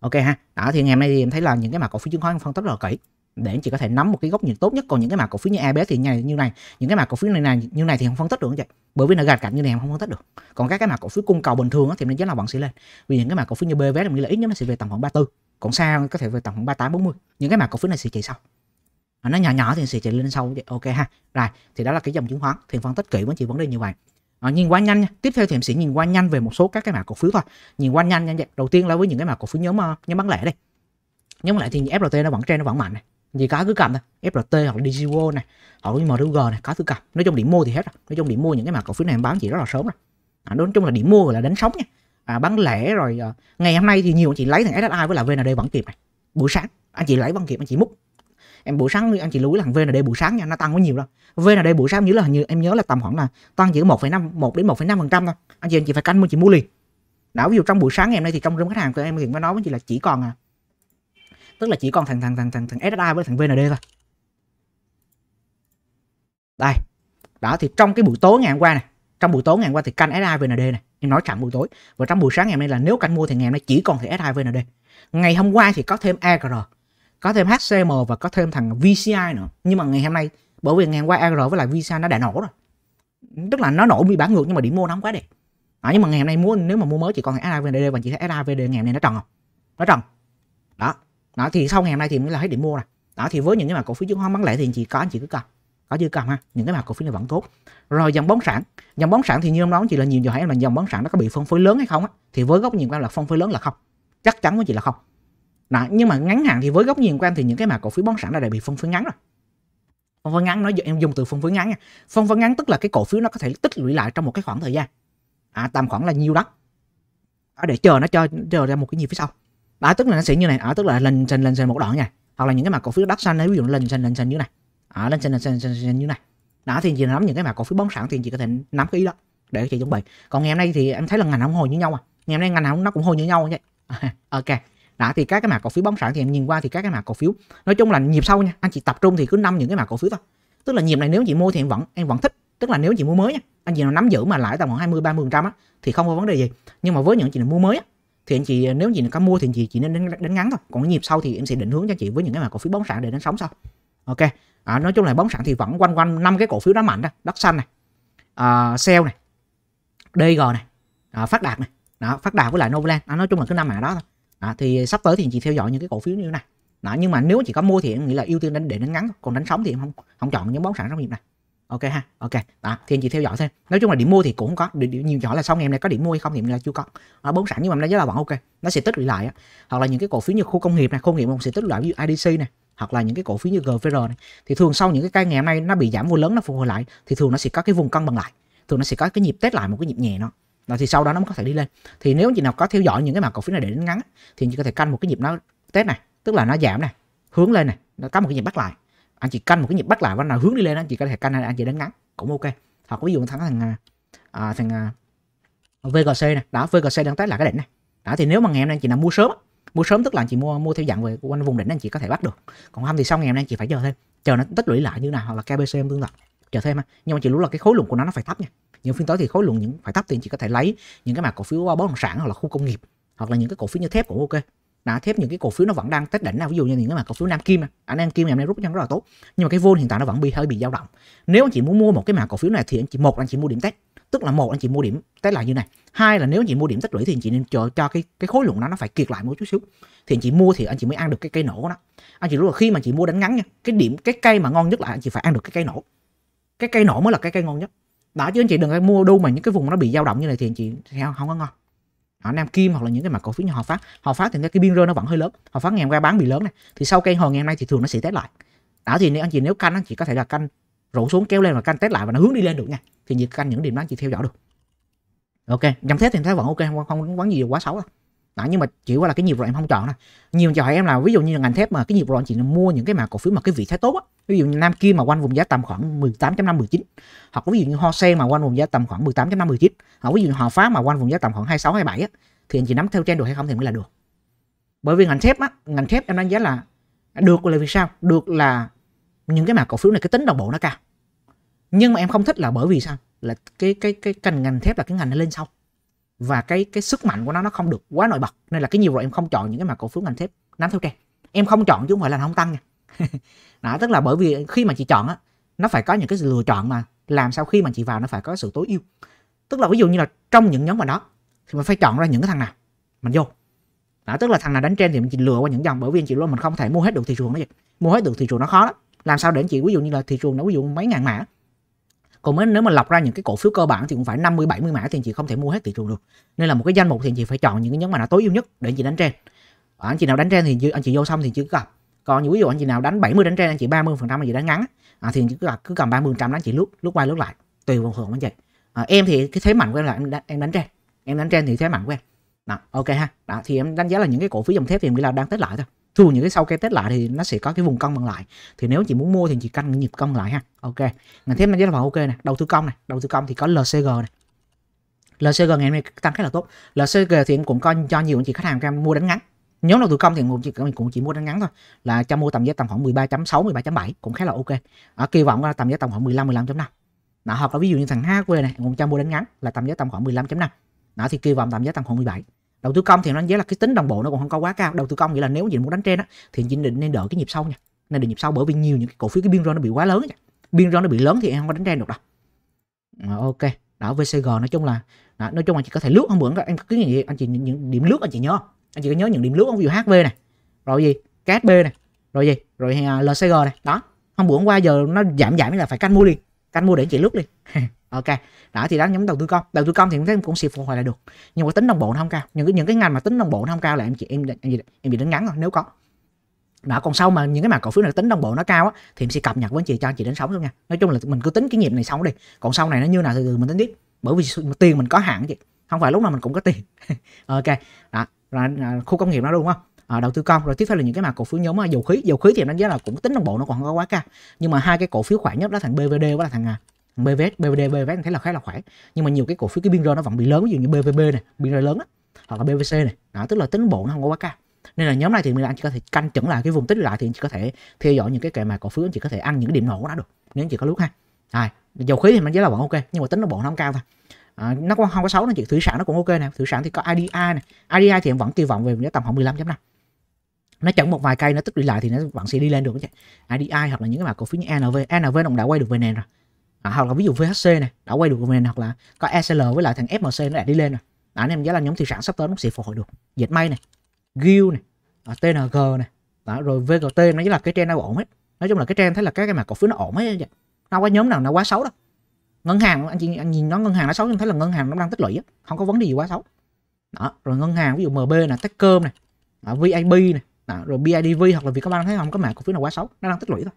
ok ha đó thì ngày hôm nay thì em thấy là những cái mặt cổ phiếu chứng khoán phân tích rất là kỹ để anh chị có thể nắm một cái góc nhìn tốt nhất còn những cái mã cổ phiếu như ABS thì như này như này những cái mã cổ phiếu này này như này thì không phân tích được anh chị bởi vì nó gạt cạnh như này không phân tích được còn các cái mã cổ phiếu cung cầu bình thường thì nó giá là vẫn sẽ lên vì những cái mã cổ phiếu như BVS mình nghĩ là ít nhất nó sẽ về tầm khoảng 34 còn xa có thể về tầm khoảng 38 40 những cái mã cổ phiếu này sẽ chạy sau nó nhỏ nhỏ thì sẽ chạy lên sau ok ha rồi thì đó là cái dòng chứng khoán thì phân tích kỹ với chị vấn đề như vậy À, nhìn qua nhanh nha. tiếp theo thì em sẽ nhìn qua nhanh về một số các cái mã cổ phiếu thôi nhìn qua nhanh nha đầu tiên là với những cái mã cổ phiếu nhóm ờ, nhóm bán lẻ đây nhóm bán lẻ thì FLT nó vẫn trên nó vẫn mạnh này gì cá cứ cầm thôi flt hoặc DG này hoặc MRG này cá cứ cầm nói chung điểm mua thì hết rồi nói chung điểm mua những cái mà cổ phiếu này em bán chỉ rất là sớm rồi à, nói chung là điểm mua là đánh sóng nha à, bán lẻ rồi à, ngày hôm nay thì nhiều anh chị lấy thằng SSI với là VND vẫn kịp này buổi sáng anh chị lấy vẫn kịp anh chị múc em buổi sáng anh chị lưu ý là VND buổi sáng nha nó tăng có nhiều đâu VND buổi sáng như là như em nhớ là tầm khoảng là tăng chỉ 1,5 1 đến 1,5 phần trăm thôi anh chị anh chị phải canh mua chị mua liền đảo ví dụ trong buổi sáng ngày hôm nay thì trong room khách hàng của em hiện có nói với chị là chỉ còn à, tức là chỉ còn thằng thằng thằng thằng thằng SSI với thằng VND thôi đây đó thì trong cái buổi tối ngày hôm qua này trong buổi tối ngày hôm qua thì canh SI VND này nhưng nói thẳng buổi tối và trong buổi sáng ngày hôm nay là nếu canh mua thì ngày hôm nay chỉ còn thì SI VND ngày hôm qua thì có thêm AGR có thêm HCM và có thêm thằng VCI nữa nhưng mà ngày hôm nay bởi vì ngày hôm qua AGR với lại VCI nó đã nổ rồi tức là nó nổ bị bán ngược nhưng mà điểm mua nó không quá đẹp à, nhưng mà ngày hôm nay mua nếu mà mua mới chỉ còn SI VND và chỉ thấy SI VND ngày hôm nay nó tròn không nó tròn đó đó thì sau ngày hôm nay thì mới là hết điểm mua này đó thì với những cái mã cổ phiếu chứng khoán bán lẻ thì chị có anh chị cứ cầm có dư cầm ha những cái mã cổ phiếu này vẫn tốt rồi dòng bóng sản dòng bóng sản thì như hôm nói chỉ là nhiều hỏi hãy là dòng bóng sản nó có bị phân phối lớn hay không á thì với góc nhìn của em là phân phối lớn là không chắc chắn với chị là không đó, nhưng mà ngắn hạn thì với góc nhìn của em thì những cái mã cổ phiếu bóng sản là đã bị phân phối ngắn rồi phân phối ngắn nói em dùng từ phân phối ngắn nha phân phối ngắn tức là cái cổ phiếu nó có thể tích lũy lại trong một cái khoảng thời gian à, tầm khoảng là nhiêu đó để chờ nó cho chờ ra một cái nhịp phía sau đó tức là nó sẽ như này đó à, tức là lên trên lên trên một đoạn nha hoặc là những cái mặt cổ phiếu đất xanh ấy ví dụ lên trên lên trên như này đó, à, lên trên lên trên, lên trên như này đó thì chị nắm những cái mặt cổ phiếu bóng sản thì chị có thể nắm cái ý đó để chị chuẩn bị còn ngày hôm nay thì em thấy là ngành không hồi như nhau à ngày hôm nay ngành không nó cũng hồi như nhau vậy *laughs* ok đó thì các cái mã cổ phiếu bóng sản thì em nhìn qua thì các cái mã cổ phiếu nói chung là nhịp sâu nha anh chị tập trung thì cứ nắm những cái mã cổ phiếu thôi tức là nhịp này nếu chị mua thì em vẫn em vẫn thích tức là nếu chị mua mới nha anh chị nào nắm giữ mà lãi tầm khoảng 20 30 trăm thì không có vấn đề gì nhưng mà với những chị nào mua mới á thì anh chị à, nếu gì có mua thì anh chị chỉ nên đánh, đánh ngắn thôi còn nhịp sau thì em sẽ định hướng cho chị với những cái mà cổ phiếu bóng sản để đánh sóng sau ok à, nói chung là bóng sản thì vẫn quanh quanh năm cái cổ phiếu đó mạnh đó đất xanh này à, sale này dg này à, phát đạt này đó, phát đạt với lại novaland à, nói chung là cứ năm mã đó thôi à, thì sắp tới thì anh chị theo dõi những cái cổ phiếu như thế này đó, nhưng mà nếu chị có mua thì em nghĩ là ưu tiên đánh để đánh ngắn còn đánh sóng thì em không không chọn những bóng sản trong nhịp này ok ha ok đó thì anh chị theo dõi xem nói chung là điểm mua thì cũng không có điểm, nhiều chỗ là sau ngày hôm nay có điểm mua hay không thì là chưa có à, bốn sản nhưng mà nó giá là vẫn ok nó sẽ tích lũy lại á. hoặc là những cái cổ phiếu như khu công nghiệp này khu công nghiệp sẽ tích lũy lại như idc này hoặc là những cái cổ phiếu như gvr này thì thường sau những cái cây ngày hôm nay nó bị giảm vô lớn nó phục hồi lại thì thường nó sẽ có cái vùng cân bằng lại thường nó sẽ có cái nhịp test lại một cái nhịp nhẹ nó rồi thì sau đó nó mới có thể đi lên thì nếu chị nào có theo dõi những cái mã cổ phiếu này để đến ngắn thì chị có thể canh một cái nhịp nó test này tức là nó giảm này hướng lên này nó có một cái nhịp bắt lại anh chị canh một cái nhịp bắt lại và nào hướng đi lên anh chị có thể canh anh chị đánh ngắn cũng ok hoặc ví dụ thắng thằng à, à, thằng à, VGC này đó VGC đang test là cái đỉnh này đó thì nếu mà ngày hôm nay anh chị nào mua sớm mua sớm tức là anh chị mua mua theo dạng về quanh vùng đỉnh anh chị có thể bắt được còn không thì sau ngày hôm nay anh chị phải chờ thêm chờ nó tích lũy lại như nào hoặc là KBC em tương tự chờ thêm ha nhưng mà chị lúc là cái khối lượng của nó nó phải thấp nha những phiên tới thì khối lượng những phải thấp thì anh chị có thể lấy những cái mặt cổ phiếu bất động sản hoặc là khu công nghiệp hoặc là những cái cổ phiếu như thép cũng ok đã thép những cái cổ phiếu nó vẫn đang tết đỉnh nào ví dụ như những cái mà cổ phiếu Nam Kim anh Nam Kim ngày hôm nay rút chân rất là tốt nhưng mà cái vôn hiện tại nó vẫn bị hơi bị dao động nếu anh chị muốn mua một cái mã cổ phiếu này thì anh chị một anh chị mua điểm test tức là một anh chị mua điểm test là như này hai là nếu anh chị mua điểm tích lũy thì anh chị nên chờ cho cái cái khối lượng nó nó phải kiệt lại một chút xíu thì anh chị mua thì anh chị mới ăn được cái cây nổ của nó anh chị lúc là khi mà anh chị mua đánh ngắn nha cái điểm cái cây mà ngon nhất là anh chị phải ăn được cái cây nổ cái cây nổ mới là cái cây ngon nhất đó chứ anh chị đừng có mua đu mà những cái vùng nó bị dao động như này thì anh chị theo không có ngon họ Nam Kim hoặc là những cái mà cổ phiếu như họ phát họ phát thì cái biên rơi nó vẫn hơi lớn họ phát ngày hôm qua bán bị lớn này thì sau cây hồi ngày hôm nay thì thường nó sẽ test lại đó thì nếu anh chị nếu canh anh chị có thể là canh rủ xuống kéo lên và canh test lại và nó hướng đi lên được nha thì chị canh những điểm đó anh chị theo dõi được ok dòng thép thì thấy vẫn ok không không vấn gì quá xấu đâu đó nhưng mà chỉ qua là cái nhịp rồi em không chọn thôi nhiều người hỏi em là ví dụ như ngành thép mà cái nhịp rồi anh chị mua những cái mà cổ phiếu mà cái vị thế tốt á ví dụ như nam kim mà quanh vùng giá tầm khoảng 18.5 19 hoặc ví dụ như ho Hose mà quanh vùng giá tầm khoảng 18.5 19 hoặc ví dụ như Hòa phá mà quanh vùng giá tầm khoảng 26 27 á thì anh chị nắm theo trend được hay không thì mới là được bởi vì ngành thép á ngành thép em đánh giá là được là vì sao được là những cái mã cổ phiếu này cái tính đồng bộ nó cao nhưng mà em không thích là bởi vì sao là cái cái cái, cái ngành thép là cái ngành nó lên sau và cái cái sức mạnh của nó nó không được quá nổi bật nên là cái nhiều rồi em không chọn những cái mà cổ phiếu ngành thép nắm theo trend em không chọn chứ không phải là nó không tăng nha *laughs* đó tức là bởi vì khi mà chị chọn á nó phải có những cái lựa chọn mà làm sao khi mà chị vào nó phải có sự tối ưu tức là ví dụ như là trong những nhóm mà đó thì mình phải chọn ra những cái thằng nào mình vô đó tức là thằng nào đánh trên thì mình chỉ lừa qua những dòng bởi vì anh chị luôn mình không thể mua hết được thị trường nó vậy mua hết được thị trường nó khó lắm làm sao để anh chị ví dụ như là thị trường nó ví dụ mấy ngàn mã còn nếu nếu mà lọc ra những cái cổ phiếu cơ bản thì cũng phải 50 70 mã thì chị không thể mua hết thị trường được nên là một cái danh mục thì chị phải chọn những cái nhóm mà nó tối ưu nhất để chị đánh trên à, anh chị nào đánh trên thì anh chị vô xong thì chưa gặp còn những ví dụ anh chị nào đánh 70 đánh trên anh chị 30 phần trăm anh chị đánh ngắn à, thì cứ, cứ cầm 30 phần trăm anh chị lúc lúc qua lúc lại tùy vào hưởng anh chị à, em thì cái thế mạnh của em là em đánh, em đánh trend em đánh trên thì thế mạnh của em đó, ok ha đó, thì em đánh giá là những cái cổ phiếu dòng thép thì em nghĩ là đang test lại thôi thường những cái sau cây test lại thì nó sẽ có cái vùng cân bằng lại thì nếu chị muốn mua thì chị canh nhịp cân lại ha ok ngành thép nó rất là ok này đầu tư công này đầu tư công thì có lcg này lcg ngày hôm nay tăng khá là tốt lcg thì em cũng coi cho nhiều anh chị khách hàng em mua đánh ngắn nhóm đầu tư công thì cũng chỉ, cũng chỉ mua đánh ngắn thôi là cho mua tầm giá tầm khoảng 13.6 13.7 cũng khá là ok ở kỳ vọng là tầm giá tầm khoảng 15 15.5 đó, hoặc là ví dụ như thằng HQ này cũng cho mua đánh ngắn là tầm giá tầm khoảng 15.5 đó thì kỳ vọng tầm giá tầm khoảng 17 đầu tư công thì anh giá là cái tính đồng bộ nó còn không có quá cao đầu tư công nghĩa là nếu nhìn muốn đánh trên á thì chị định nên đợi cái nhịp sau nha nên đợi nhịp sau bởi vì nhiều những cái cổ phiếu cái biên rô nó bị quá lớn nha biên rô nó bị lớn thì em không có đánh trên được đâu ờ, ok đó vcg nói chung là đó, nói chung là chị có thể lướt không mượn em cứ gì anh chị những, điểm lướt anh chị nhớ anh chị có nhớ những điểm lướt không ví dụ hv này rồi gì ksb này rồi gì rồi à, lcg này đó không bữa qua giờ nó giảm giảm là phải canh mua liền các mua để chị lướt đi *laughs* ok đó thì đó nhóm đầu tư công đầu tư công thì em thấy cũng sẽ phục hồi lại được nhưng mà tính đồng bộ nó không cao những cái những cái ngành mà tính đồng bộ nó không cao là em chị em em gì em bị đánh ngắn thôi nếu có đó còn sau mà những cái mà cổ phiếu này tính đồng bộ nó cao á thì em sẽ cập nhật với chị cho chị đến sống luôn nha nói chung là mình cứ tính cái nhiệm này xong đi còn sau này nó như nào thì mình tính tiếp bởi vì tiền mình có hạn chị không phải lúc nào mình cũng có tiền *laughs* ok đó là khu công nghiệp nó đúng không Ờ, đầu tư công rồi tiếp theo là những cái mã cổ phiếu nhóm ờ, dầu khí dầu khí thì em đánh giá là cũng tính đồng bộ nó còn không có quá cao nhưng mà hai cái cổ phiếu khỏe nhất đó thằng BVD với là thằng à, BVS BVD BVS thấy là khá là khỏe nhưng mà nhiều cái cổ phiếu cái biên rơi nó vẫn bị lớn ví dụ như BVB này biên rơi lớn á hoặc là BVC này đó tức là tính bộ nó không có quá cao nên là nhóm này thì mình anh chỉ có thể canh chuẩn lại cái vùng tích lại thì anh chỉ có thể theo dõi những cái kệ mà cổ phiếu anh chỉ có thể ăn những cái điểm nổ của nó được nếu anh chỉ có lúc ha à, dầu khí thì mình thấy là vẫn ok nhưng mà tính nó bộ nó không cao thôi à, nó cũng không có xấu nó chỉ thủy sản nó cũng ok nè thủy sản thì có IDI này IDI thì em vẫn kỳ vọng về giá tầm khoảng 15.5 nó chặn một vài cây nó tích lũy lại thì nó vẫn sẽ đi lên được IDI hoặc là những cái mã cổ phiếu như NV NV nó đã quay được về nền rồi à, hoặc là ví dụ VHC này đã quay được về nền hoặc là có ECL với lại thằng FMC nó đã đi lên rồi à, anh em giá là nhóm thị sản sắp tới nó sẽ phục hồi được dệt may này GIL này à, TNG này đó, rồi VGT nó chỉ là cái trend nó ổn hết nói chung là cái trend thấy là các cái mã cổ phiếu nó ổn hết nó quá nhóm nào nó quá xấu đâu ngân hàng anh chị anh nhìn nó ngân hàng nó xấu nhưng thấy là ngân hàng nó đang tích lũy không có vấn đề gì quá xấu đó rồi ngân hàng ví dụ MB là Techcom à, này VIB này à, rồi BIDV hoặc là vì các bạn thấy không có mã cổ phiếu nào quá xấu nó đang tích lũy thôi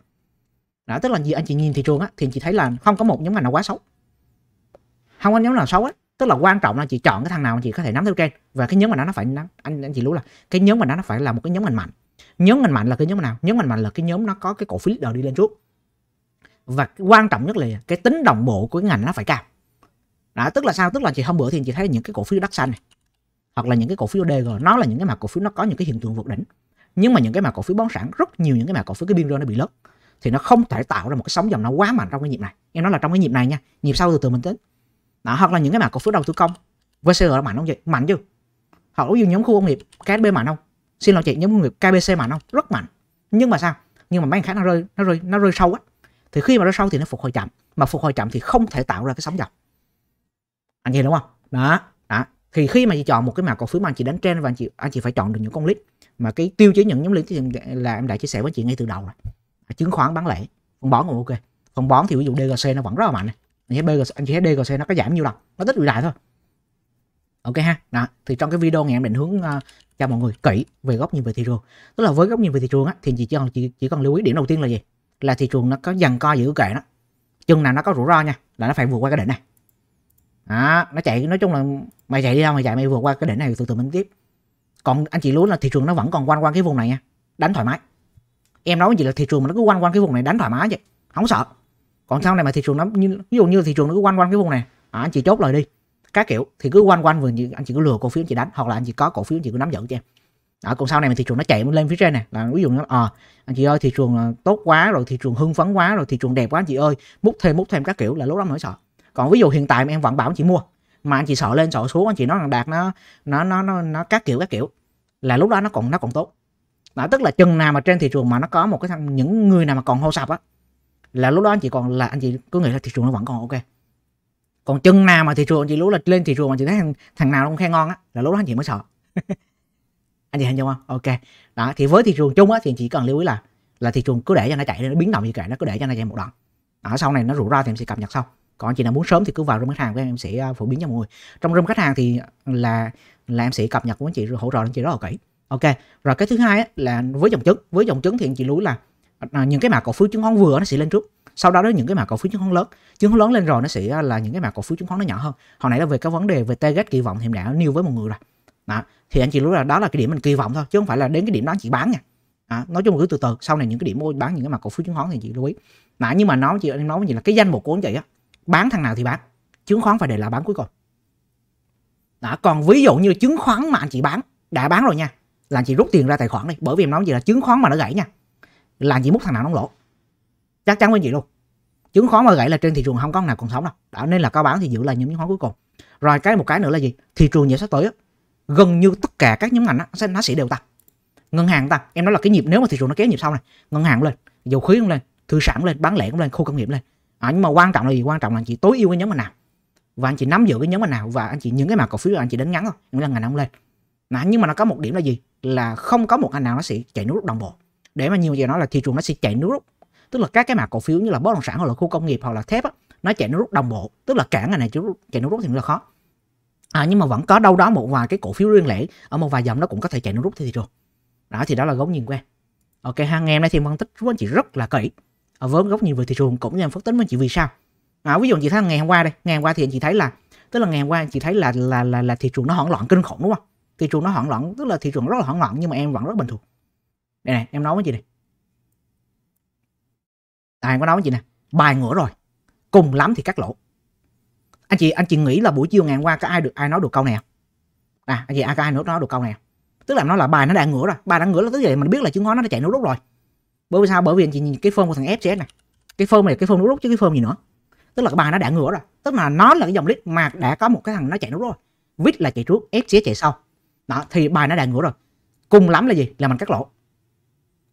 đó tức là gì anh chị nhìn thị trường á thì chị thấy là không có một nhóm ngành nào quá xấu không có nhóm nào xấu á tức là quan trọng là chị chọn cái thằng nào mà chị có thể nắm theo trend và cái nhóm mà nó nó phải nắm anh anh chị lưu là cái nhóm mà nó nó phải là một cái nhóm ngành mạnh nhóm ngành mạnh là cái nhóm nào nhóm ngành mạnh là cái nhóm nó có cái cổ phiếu đầu đi lên trước và quan trọng nhất là cái tính đồng bộ của cái ngành nó phải cao đó tức là sao tức là chị hôm bữa thì chị thấy những cái cổ phiếu đất xanh này hoặc là những cái cổ phiếu DG nó là những cái mặt cổ phiếu nó có những cái hiện tượng vượt đỉnh nhưng mà những cái mã cổ phiếu bán sản rất nhiều những cái mã cổ phiếu cái biên rơi nó bị lớn thì nó không thể tạo ra một cái sóng dòng nó quá mạnh trong cái nhịp này em nói là trong cái nhịp này nha nhịp sau từ từ mình tính đó, hoặc là những cái mã cổ phiếu đầu tư công VCR là mạnh không vậy mạnh chứ hoặc ví dụ nhóm khu công nghiệp KSB mạnh không xin lỗi chị nhóm công nghiệp KBC mạnh không rất mạnh nhưng mà sao nhưng mà mấy khác nó rơi nó rơi nó rơi sâu á thì khi mà rơi sâu thì nó phục hồi chậm mà phục hồi chậm thì không thể tạo ra cái sóng dòng anh chị đúng không đó đó thì khi mà chị chọn một cái mã cổ phiếu mà anh chị đánh trên và anh chị anh chị phải chọn được những con lít mà cái tiêu chí nhận nhóm lý là em đã chia sẻ với chị ngay từ đầu rồi chứng khoán bán lẻ phân bón cũng ok phân bón thì ví dụ dgc nó vẫn rất là mạnh này anh BGC, anh chị thấy DGC nó có giảm nhiêu đâu nó tích lũy lại thôi ok ha đó thì trong cái video ngày em định hướng uh, cho mọi người kỹ về góc nhìn về thị trường tức là với góc nhìn về thị trường á, thì chị chỉ cần chỉ, chỉ cần lưu ý điểm đầu tiên là gì là thị trường nó có dần co giữ kệ đó chừng nào nó có rủi ro nha là nó phải vượt qua cái đỉnh này đó, nó chạy nói chung là mày chạy đi đâu mày chạy mày vượt qua cái đỉnh này từ từ mình tiếp còn anh chị lưu là thị trường nó vẫn còn quanh quanh cái vùng này nha đánh thoải mái em nói gì là thị trường mà nó cứ quanh quanh cái vùng này đánh thoải mái vậy không sợ còn sau này mà thị trường nó như ví dụ như thị trường nó cứ quanh quanh cái vùng này à, anh chị chốt lời đi các kiểu thì cứ quanh quanh vừa như anh chị cứ lừa cổ phiếu anh chị đánh hoặc là anh chị có cổ phiếu anh chị cứ nắm giữ cho em đó, còn sau này mà thị trường nó chạy lên phía trên này là ví dụ nó à, anh chị ơi thị trường tốt quá rồi thị trường hưng phấn quá rồi thị trường đẹp quá anh chị ơi múc thêm múc thêm các kiểu là lúc đó mới sợ còn ví dụ hiện tại mà em vẫn bảo anh chị mua mà anh chị sợ lên sợ xuống anh chị nói rằng đạt nó nó nó nó, nó các kiểu các kiểu là lúc đó nó còn nó còn tốt đó, tức là chừng nào mà trên thị trường mà nó có một cái thằng những người nào mà còn hô sập á là lúc đó anh chị còn là anh chị cứ nghĩ là thị trường nó vẫn còn ok còn chừng nào mà thị trường anh chị lúc là lên thị trường mà chị thấy thằng, thằng nào không khen ngon á là lúc đó anh chị mới sợ *laughs* anh chị hình dung không ok đó thì với thị trường chung á thì chị cần lưu ý là là thị trường cứ để cho nó chạy nó biến động gì cả nó cứ để cho nó chạy một đoạn ở sau này nó rủi ro thì em sẽ cập nhật sau còn chị nào muốn sớm thì cứ vào room khách hàng của em em sẽ à, phổ biến cho mọi người trong room khách hàng thì là là em sẽ cập nhật của anh chị rồi hỗ trợ anh chị rất là kỹ ok rồi cái thứ hai là với dòng chứng với dòng chứng thì anh chị lưu là à, những cái mã cổ phiếu chứng khoán vừa nó sẽ lên trước sau đó đó những cái mã cổ phiếu chứng khoán lớn chứng khoán lớn lên rồi nó sẽ à, là những cái mã cổ phiếu chứng khoán nó nhỏ hơn hồi nãy là về cái vấn đề về target kỳ vọng thì em đã nêu với mọi người rồi đó. thì anh chị lúc là đó là cái điểm mình kỳ vọng thôi chứ không phải là đến cái điểm đó anh chị bán nha À, nói chung cứ từ từ sau này những cái điểm mua bán những cái mặt cổ phiếu chứng khoán thì chị lưu ý nãy nhưng mà nói chị em nói với chị là cái danh mục của anh chị á bán thằng nào thì bán chứng khoán phải để là bán cuối cùng đó còn ví dụ như chứng khoán mà anh chị bán đã bán rồi nha là anh chị rút tiền ra tài khoản đi bởi vì em nói gì là chứng khoán mà nó gãy nha là anh chị múc thằng nào nó lỗ chắc chắn với chị luôn chứng khoán mà gãy là trên thị trường không có nào còn sống đâu đó nên là có bán thì giữ lại những chứng khoán cuối cùng rồi cái một cái nữa là gì thị trường những sắp tới gần như tất cả các nhóm ngành sẽ nó sẽ đều tăng ngân hàng tăng em nói là cái nhịp nếu mà thị trường nó kéo nhịp sau này ngân hàng lên dầu khí cũng lên thủy sản lên bán lẻ cũng lên khu công nghiệp lên à, nhưng mà quan trọng là gì quan trọng là anh chị tối ưu cái nhóm mình nào và anh chị nắm giữ cái nhóm mình nào và anh chị những cái mã cổ phiếu là anh chị đến ngắn thôi nghĩa là nào cũng lên mà nhưng mà nó có một điểm là gì là không có một anh nào nó sẽ chạy nước rút đồng bộ để mà nhiều người nói là thị trường nó sẽ chạy nước rút tức là các cái mặt cổ phiếu như là bất động sản hoặc là khu công nghiệp hoặc là thép á, nó chạy nước đồng bộ tức là cả ngày này chạy nước rút thì rất là khó à, nhưng mà vẫn có đâu đó một vài cái cổ phiếu riêng lẻ ở một vài dòng nó cũng có thể chạy nước rút thì thị trường đó thì đó là góc nhìn của em ok anh em đây thì phân tích của anh chị rất là kỹ với góc nhìn về thị trường cũng như em phân tích với chị vì sao à, ví dụ chị thấy ngày hôm qua đây ngày hôm qua thì anh chị thấy là tức là ngày hôm qua chị thấy là là là, là thị trường nó hoảng loạn kinh khủng đúng không thị trường nó hoảng loạn tức là thị trường rất là hoảng loạn nhưng mà em vẫn rất bình thường đây này em nói với chị này à, em có nói với chị nè bài ngửa rồi cùng lắm thì cắt lỗ anh chị anh chị nghĩ là buổi chiều ngày hôm qua có ai được ai nói được câu này à anh chị ai à, có ai nói được câu này tức là nó là bài nó đang ngửa rồi bài đang ngửa là tức vậy mình biết là chứng khoán nó đã chạy nổ đốt rồi bởi vì sao bởi vì anh chị nhìn cái form của thằng FCS này cái form này cái form nó rút chứ cái form gì nữa tức là cái bài nó đã ngửa rồi tức là nó là cái dòng list mà đã có một cái thằng nó chạy nó rồi vít là chạy trước FCS chạy sau đó thì bài nó đã ngửa rồi cùng lắm là gì là mình cắt lỗ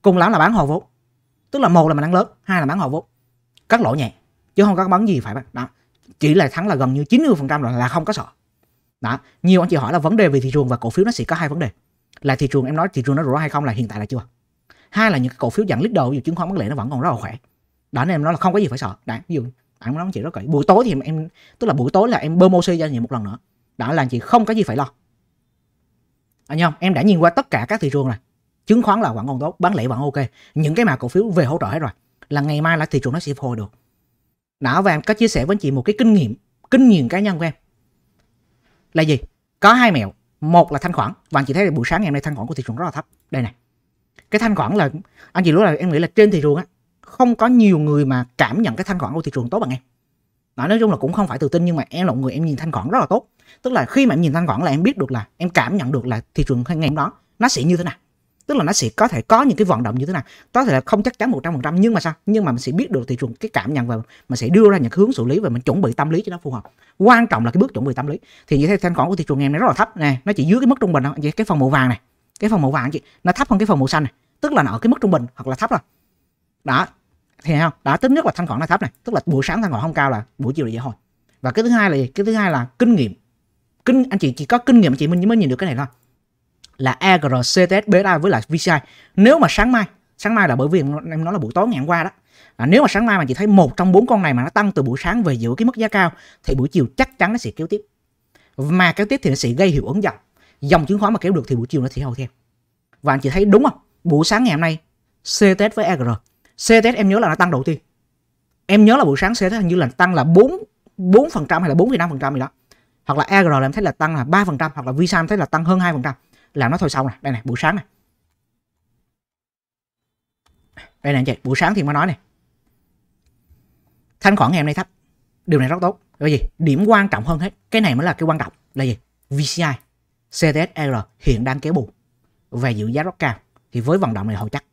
cùng lắm là bán hồi vốn tức là một là mình ăn lớn hai là bán hồi vốn cắt lỗ nhẹ chứ không có bán gì phải bán đó chỉ là thắng là gần như 90% là, là không có sợ đó nhiều anh chị hỏi là vấn đề về thị trường và cổ phiếu nó sẽ có hai vấn đề là thị trường em nói thị trường nó rủi hay không là hiện tại là chưa hai là những cái cổ phiếu dạng leader ví dụ chứng khoán bán lẻ nó vẫn còn rất là khỏe đó nên em nói là không có gì phải sợ đã, ví dụ bạn nói chị rất cậy buổi tối thì em tức là buổi tối là em bơm oxy cho chị một lần nữa đó là chị không có gì phải lo anh à, không em đã nhìn qua tất cả các thị trường rồi chứng khoán là vẫn còn tốt bán lẻ vẫn ok những cái mà cổ phiếu về hỗ trợ hết rồi là ngày mai là thị trường nó sẽ hồi được đã và em có chia sẻ với chị một cái kinh nghiệm kinh nghiệm cá nhân của em là gì có hai mẹo một là thanh khoản và anh chị thấy là buổi sáng ngày hôm nay thanh khoản của thị trường rất là thấp đây này cái thanh khoản là anh chị lúc là em nghĩ là trên thị trường á không có nhiều người mà cảm nhận cái thanh khoản của thị trường tốt bằng em nói, nói chung là cũng không phải tự tin nhưng mà em là một người em nhìn thanh khoản rất là tốt tức là khi mà em nhìn thanh khoản là em biết được là em cảm nhận được là thị trường ngày hôm đó nó sẽ như thế nào tức là nó sẽ có thể có những cái vận động như thế nào có thể là không chắc chắn một trăm phần trăm nhưng mà sao nhưng mà mình sẽ biết được thị trường cái cảm nhận và mình sẽ đưa ra những hướng xử lý và mình chuẩn bị tâm lý cho nó phù hợp quan trọng là cái bước chuẩn bị tâm lý thì như thế thanh khoản của thị trường em nó rất là thấp nè nó chỉ dưới cái mức trung bình thôi cái phần màu vàng này cái phần màu vàng chị nó thấp hơn cái phần màu xanh này tức là nó ở cái mức trung bình hoặc là thấp rồi đó thì không đã tính nhất là thanh khoản là thấp này tức là buổi sáng thanh khoản không cao là buổi chiều là dễ hồi và cái thứ hai là gì cái thứ hai là kinh nghiệm kinh anh chị chỉ có kinh nghiệm chị mình mới nhìn được cái này thôi là EGR, CTS, với lại VCI nếu mà sáng mai sáng mai là bởi vì em nói là buổi tối ngày hôm qua đó à, nếu mà sáng mai mà chị thấy một trong bốn con này mà nó tăng từ buổi sáng về giữa cái mức giá cao thì buổi chiều chắc chắn nó sẽ kéo tiếp mà kéo tiếp thì nó sẽ gây hiệu ứng dọc dòng chứng khoán mà kéo được thì buổi chiều nó sẽ hầu theo và anh chị thấy đúng không buổi sáng ngày hôm nay CTS với EGR CTS em nhớ là nó tăng đầu tiên em nhớ là buổi sáng CTS hình như là tăng là 4 bốn phần trăm hay là bốn năm phần trăm gì đó hoặc là agr là em thấy là tăng là ba phần trăm hoặc là Visa em thấy là tăng hơn hai phần trăm là nó thôi xong này đây này buổi sáng này đây này chị buổi sáng thì mới nói này thanh khoản ngày hôm nay thấp điều này rất tốt là gì điểm quan trọng hơn hết cái này mới là cái quan trọng là gì VCI CTSR hiện đang kéo bù về giữ giá rất cao thì với vận động này họ chắc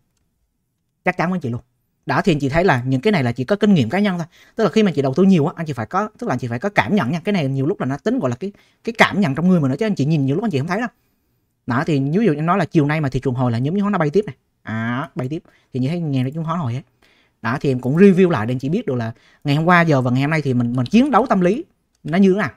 chắc chắn với chị luôn đã thì chị thấy là những cái này là chỉ có kinh nghiệm cá nhân thôi tức là khi mà chị đầu tư nhiều á anh chị phải có tức là anh chị phải có cảm nhận nha cái này nhiều lúc là nó tính gọi là cái cái cảm nhận trong người mà nữa chứ anh chị nhìn nhiều lúc anh chị không thấy đâu đó thì ví dụ như nói là chiều nay mà thị trường hồi là nhóm chứng hóa nó bay tiếp này à bay tiếp thì như thấy nghe nó chúng hóa hồi ấy đó thì em cũng review lại để anh chị biết được là ngày hôm qua giờ và ngày hôm nay thì mình mình chiến đấu tâm lý nó như thế nào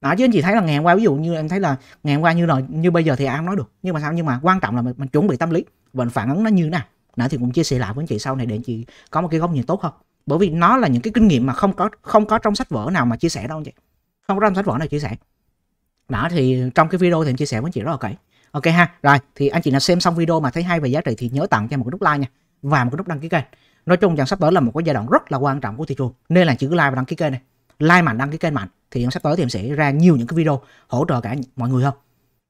đó chứ anh chị thấy là ngày hôm qua ví dụ như em thấy là ngày hôm qua như là như bây giờ thì ai không nói được nhưng mà sao nhưng mà quan trọng là mình, mình chuẩn bị tâm lý và mình phản ứng nó như thế nào nãy thì cũng chia sẻ lại với anh chị sau này để anh chị có một cái góc nhìn tốt hơn bởi vì nó là những cái kinh nghiệm mà không có không có trong sách vở nào mà chia sẻ đâu anh chị không có trong sách vở nào chia sẻ đó thì trong cái video thì em chia sẻ với anh chị rất là kỹ ok ha rồi thì anh chị nào xem xong video mà thấy hay về giá trị thì nhớ tặng cho một cái nút like nha và một cái nút đăng ký kênh nói chung rằng sắp tới là một cái giai đoạn rất là quan trọng của thị trường nên là chữ like và đăng ký kênh này like mạnh đăng ký kênh mạnh thì sắp tới thì em sẽ ra nhiều những cái video hỗ trợ cả mọi người hơn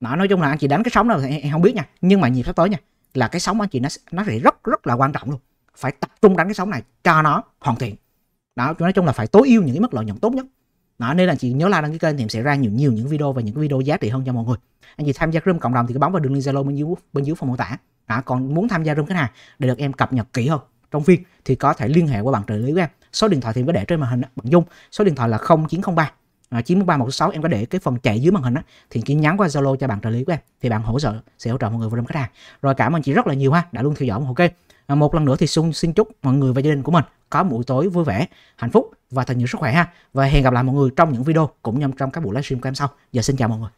đó nói chung là anh chị đánh cái sóng thì em không biết nha nhưng mà nhịp sắp tới nha là cái sóng anh chị nó nó sẽ rất rất là quan trọng luôn phải tập trung đánh cái sóng này cho nó hoàn thiện đó nói chung là phải tối ưu những cái mức lợi nhuận tốt nhất đó nên là chị nhớ like đăng ký kênh thì em sẽ ra nhiều nhiều những video và những video giá trị hơn cho mọi người anh chị tham gia room cộng đồng thì cứ bấm vào đường link zalo bên dưới bên dưới phần mô tả đó còn muốn tham gia room cái này để được em cập nhật kỹ hơn trong phiên thì có thể liên hệ qua bạn trợ lý của em số điện thoại thì em có để trên màn hình đó, bạn dung số điện thoại là 0903 À, 913166 em có để cái phần chạy dưới màn hình á thì cái nhắn qua Zalo cho bạn trợ lý của em thì bạn hỗ trợ sẽ hỗ trợ mọi người vào trong khách hàng. Rồi cảm ơn chị rất là nhiều ha đã luôn theo dõi ok. À, một lần nữa thì xin xin chúc mọi người và gia đình của mình có buổi tối vui vẻ, hạnh phúc và thật nhiều sức khỏe ha. Và hẹn gặp lại mọi người trong những video cũng như trong các buổi livestream của em sau. Giờ xin chào mọi người.